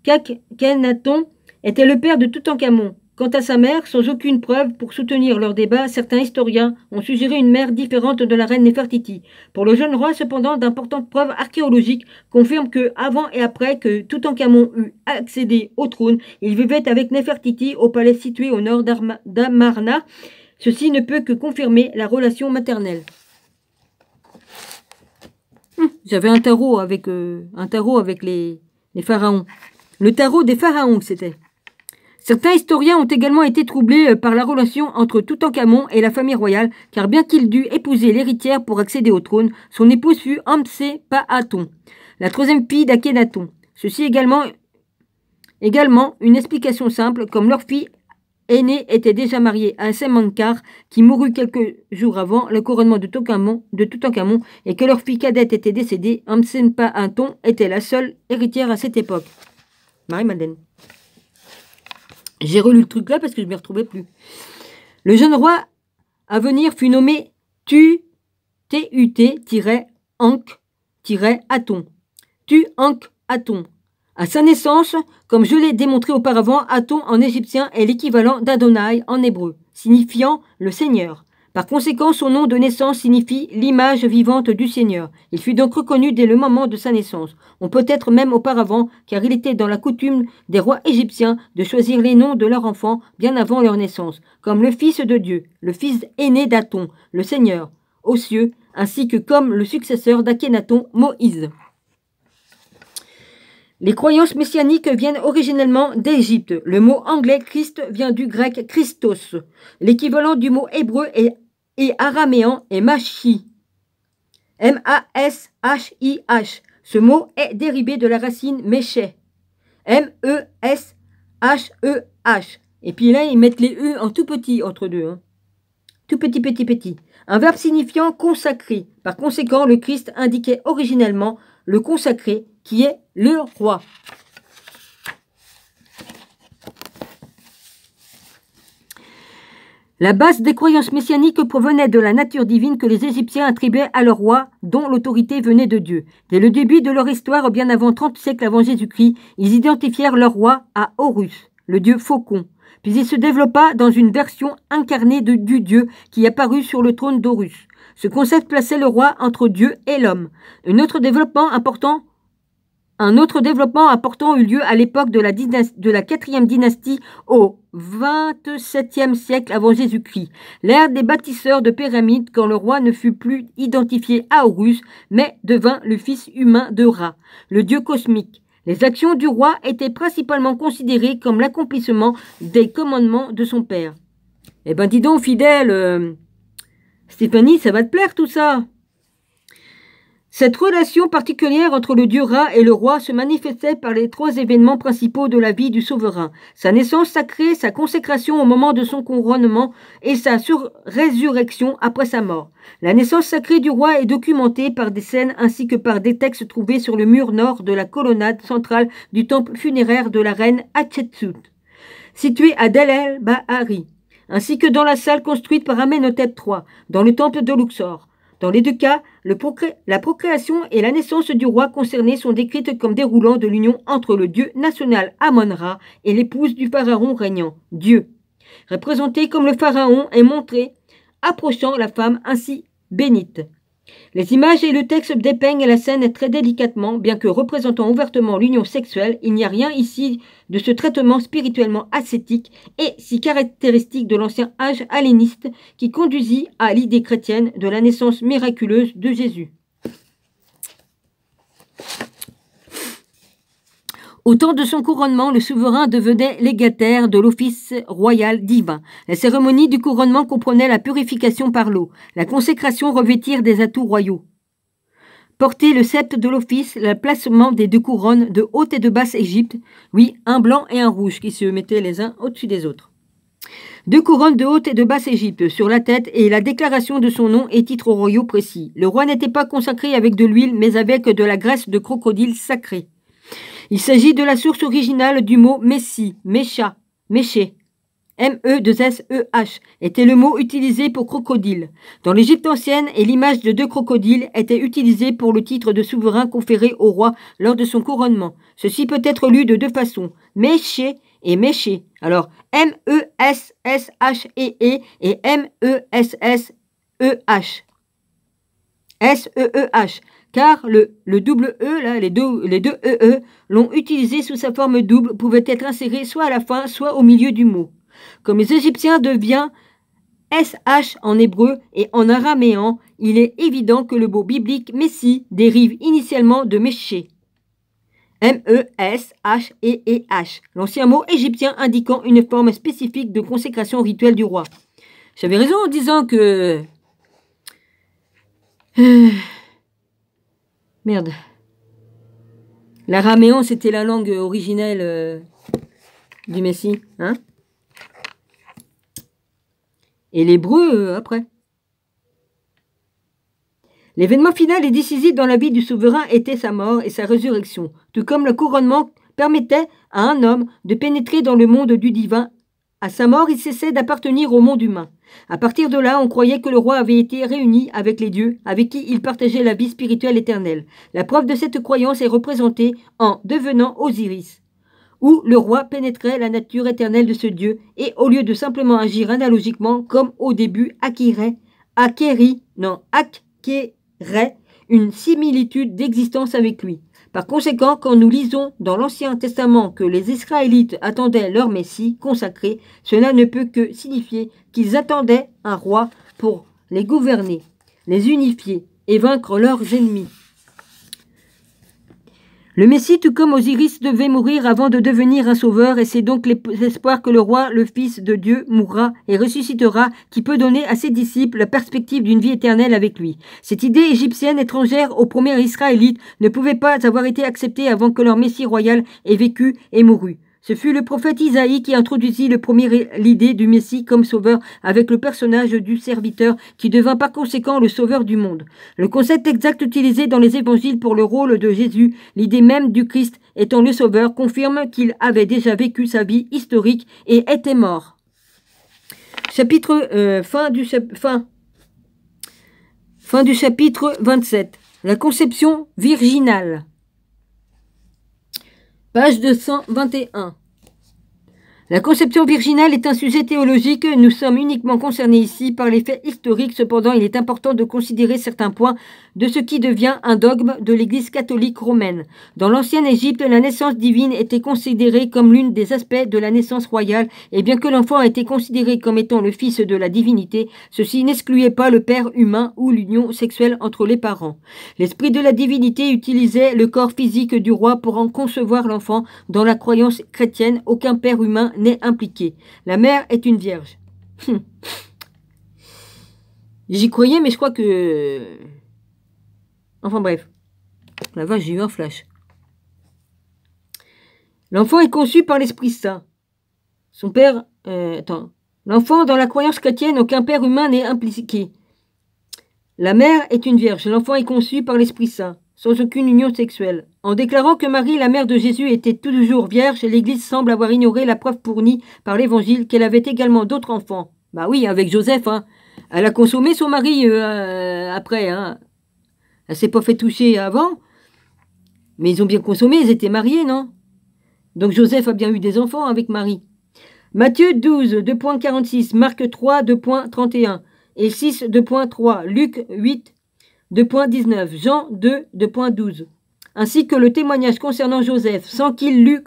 qu'Akhenaton était le père de Toutankhamon. Quant à sa mère, sans aucune preuve pour soutenir leur débat, certains historiens ont suggéré une mère différente de la reine Nefertiti. Pour le jeune roi, cependant, d'importantes preuves archéologiques confirment que, avant et après que Toutankhamon eut accédé au trône, il vivait avec Nefertiti au palais situé au nord d'Amarna. Ceci ne peut que confirmer la relation maternelle. Hum, j'avais un tarot avec euh, un tarot avec les pharaons. Le tarot des pharaons, c'était. Certains historiens ont également été troublés euh, par la relation entre Toutankhamon et la famille royale, car bien qu'il dût épouser l'héritière pour accéder au trône, son épouse fut Amtsé Paaton, la troisième fille d'Akhenaton. Ceci également, également une explication simple, comme leur fille aînée était déjà mariée à Semankar, qui mourut quelques jours avant le couronnement de, Toutankhamon, et que leur fille cadette était décédée, Amtsenpa Pa'aton était la seule héritière à cette époque. Marie-Madeleine. J'ai relu le truc là parce que je ne m'y retrouvais plus. Le jeune roi à venir fut nommé Tu Tut-Ankh-Aton. Tu Ankh Aton. À sa naissance, comme je l'ai démontré auparavant, Aton en égyptien est l'équivalent d'Adonai en hébreu, signifiant le Seigneur. Par conséquent, son nom de naissance signifie l'image vivante du Seigneur. Il fut donc reconnu dès le moment de sa naissance. On peut être même auparavant, car il était dans la coutume des rois égyptiens de choisir les noms de leurs enfants bien avant leur naissance, comme le Fils de Dieu, le fils aîné d'Aton, le Seigneur, aux cieux, ainsi que comme le successeur d'Akhenaton, Moïse. Les croyances messianiques viennent originellement d'Égypte. Le mot anglais Christ vient du grec Christos. L'équivalent du mot hébreu est et araméen est mashi. M-A-S-H-I-H. Ce mot est dérivé de la racine méché. M-E-S-H-E-H. E et puis là, ils mettent les e » en tout petit entre deux. Hein. Tout petit, petit, petit. Un verbe signifiant consacré. Par conséquent, le Christ indiquait originellement le consacré qui est le roi. La base des croyances messianiques provenait de la nature divine que les Égyptiens attribuaient à leur roi, dont l'autorité venait de Dieu. Dès le début de leur histoire, bien avant 30 siècles avant Jésus-Christ, ils identifièrent leur roi à Horus, le dieu faucon. Puis il se développa dans une version incarnée de, du dieu qui apparut sur le trône d'Horus. Ce concept plaçait le roi entre Dieu et l'homme. Un autre développement important un autre développement important eut lieu à l'époque de la, de la quatrième dynastie au 27e siècle avant Jésus-Christ, l'ère des bâtisseurs de pyramides quand le roi ne fut plus identifié à Horus, mais devint le fils humain de Ra, le dieu cosmique. Les actions du roi étaient principalement considérées comme l'accomplissement des commandements de son père. Eh ben dis donc, fidèle, euh, Stéphanie, ça va te plaire tout ça cette relation particulière entre le dieu Ra et le roi se manifestait par les trois événements principaux de la vie du souverain. Sa naissance sacrée, sa consécration au moment de son couronnement et sa résurrection après sa mort. La naissance sacrée du roi est documentée par des scènes ainsi que par des textes trouvés sur le mur nord de la colonnade centrale du temple funéraire de la reine Hatshepsut, situé à Dalel Bahari, ainsi que dans la salle construite par Amenhotep III, dans le temple de Luxor. Dans les deux cas, la procréation et la naissance du roi concerné sont décrites comme déroulant de l'union entre le dieu national Amon-Ra et l'épouse du pharaon régnant, Dieu. Représenté comme le pharaon est montré approchant la femme ainsi bénite. Les images et le texte dépeignent la scène très délicatement, bien que représentant ouvertement l'union sexuelle, il n'y a rien ici de ce traitement spirituellement ascétique et si caractéristique de l'ancien âge helléniste qui conduisit à l'idée chrétienne de la naissance miraculeuse de Jésus. Au temps de son couronnement, le souverain devenait légataire de l'office royal divin. La cérémonie du couronnement comprenait la purification par l'eau, la consécration revêtir des atouts royaux. Porter le sceptre de l'office, le placement des deux couronnes de haute et de basse Égypte, oui, un blanc et un rouge qui se mettaient les uns au-dessus des autres. Deux couronnes de haute et de basse Égypte sur la tête et la déclaration de son nom et titre royaux précis. Le roi n'était pas consacré avec de l'huile, mais avec de la graisse de crocodile sacrée. Il s'agit de la source originale du mot messie, mécha, méché. M-E-2-S-E-H était le mot utilisé pour crocodile. Dans l'Égypte ancienne, et l'image de deux crocodiles était utilisée pour le titre de souverain conféré au roi lors de son couronnement. Ceci peut être lu de deux façons, méché et méché. Alors, M-E-S-S-H-E-E e e et M-E-S-S-E-H. S-E-E-H car le, double E, là, les, deux, les deux EE, e l'ont utilisé sous sa forme double, pouvait être inséré soit à la fin, soit au milieu du mot. Comme les Égyptiens devient SH en hébreu et en araméen, il est évident que le mot biblique Messie dérive initialement de Méché. M-E-S-H-E-E-H, e e l'ancien mot égyptien indiquant une forme spécifique de consécration rituelle du roi. J'avais raison en disant que... Euh, Merde. L'araméen, c'était la langue originelle euh, du Messie, hein Et l'hébreu, euh, après. L'événement final et décisif dans la vie du souverain était sa mort et sa résurrection, tout comme le couronnement permettait à un homme de pénétrer dans le monde du divin à sa mort, il cessait d'appartenir au monde humain. À partir de là, on croyait que le roi avait été réuni avec les dieux, avec qui il partageait la vie spirituelle éternelle. La preuve de cette croyance est représentée en devenant Osiris, où le roi pénétrait la nature éternelle de ce dieu et, au lieu de simplement agir analogiquement comme au début, acquirait, acquérit, non, acquérait une similitude d'existence avec lui. Par conséquent, quand nous lisons dans l'Ancien Testament que les Israélites attendaient leur Messie consacré, cela ne peut que signifier qu'ils attendaient un roi pour les gouverner, les unifier et vaincre leurs ennemis. Le Messie, tout comme Osiris, devait mourir avant de devenir un sauveur, et c'est donc l'espoir que le roi, le Fils de Dieu, mourra et ressuscitera, qui peut donner à ses disciples la perspective d'une vie éternelle avec lui. Cette idée égyptienne étrangère aux premiers Israélites ne pouvait pas avoir été acceptée avant que leur Messie royal ait vécu et mouru. Ce fut le prophète Isaïe qui introduisit le premier l'idée du Messie comme sauveur avec le personnage du serviteur qui devint par conséquent le sauveur du monde. Le concept exact utilisé dans les évangiles pour le rôle de Jésus, l'idée même du Christ étant le sauveur, confirme qu'il avait déjà vécu sa vie historique et était mort. Chapitre euh, fin du fin fin du chapitre 27. La conception virginale. Page 221. La conception virginale est un sujet théologique. Nous sommes uniquement concernés ici par les faits historiques. Cependant, il est important de considérer certains points de ce qui devient un dogme de l'Église catholique romaine. Dans l'ancienne Égypte, la naissance divine était considérée comme l'une des aspects de la naissance royale, et bien que l'enfant été considéré comme étant le fils de la divinité, ceci n'excluait pas le père humain ou l'union sexuelle entre les parents. L'esprit de la divinité utilisait le corps physique du roi pour en concevoir l'enfant. Dans la croyance chrétienne, aucun père humain n'est impliqué. La mère est une vierge. Hum. J'y croyais, mais je crois que Enfin bref, la bas j'ai eu un flash. L'enfant est conçu par l'Esprit Saint. Son père... Euh, attends. L'enfant, dans la croyance chrétienne, aucun père humain n'est impliqué. La mère est une vierge. L'enfant est conçu par l'Esprit Saint, sans aucune union sexuelle. En déclarant que Marie, la mère de Jésus, était toujours vierge, l'Église semble avoir ignoré la preuve fournie par l'Évangile qu'elle avait également d'autres enfants. Bah oui, avec Joseph, hein. Elle a consommé son mari euh, euh, après, hein. Elle s'est pas fait toucher avant, mais ils ont bien consommé, ils étaient mariés, non Donc Joseph a bien eu des enfants avec Marie. Matthieu 12, 2.46, Marc 3, 2.31 et 6, 2.3, Luc 8, 2.19, Jean 2, 2.12, ainsi que le témoignage concernant Joseph, sans qu'il l'eût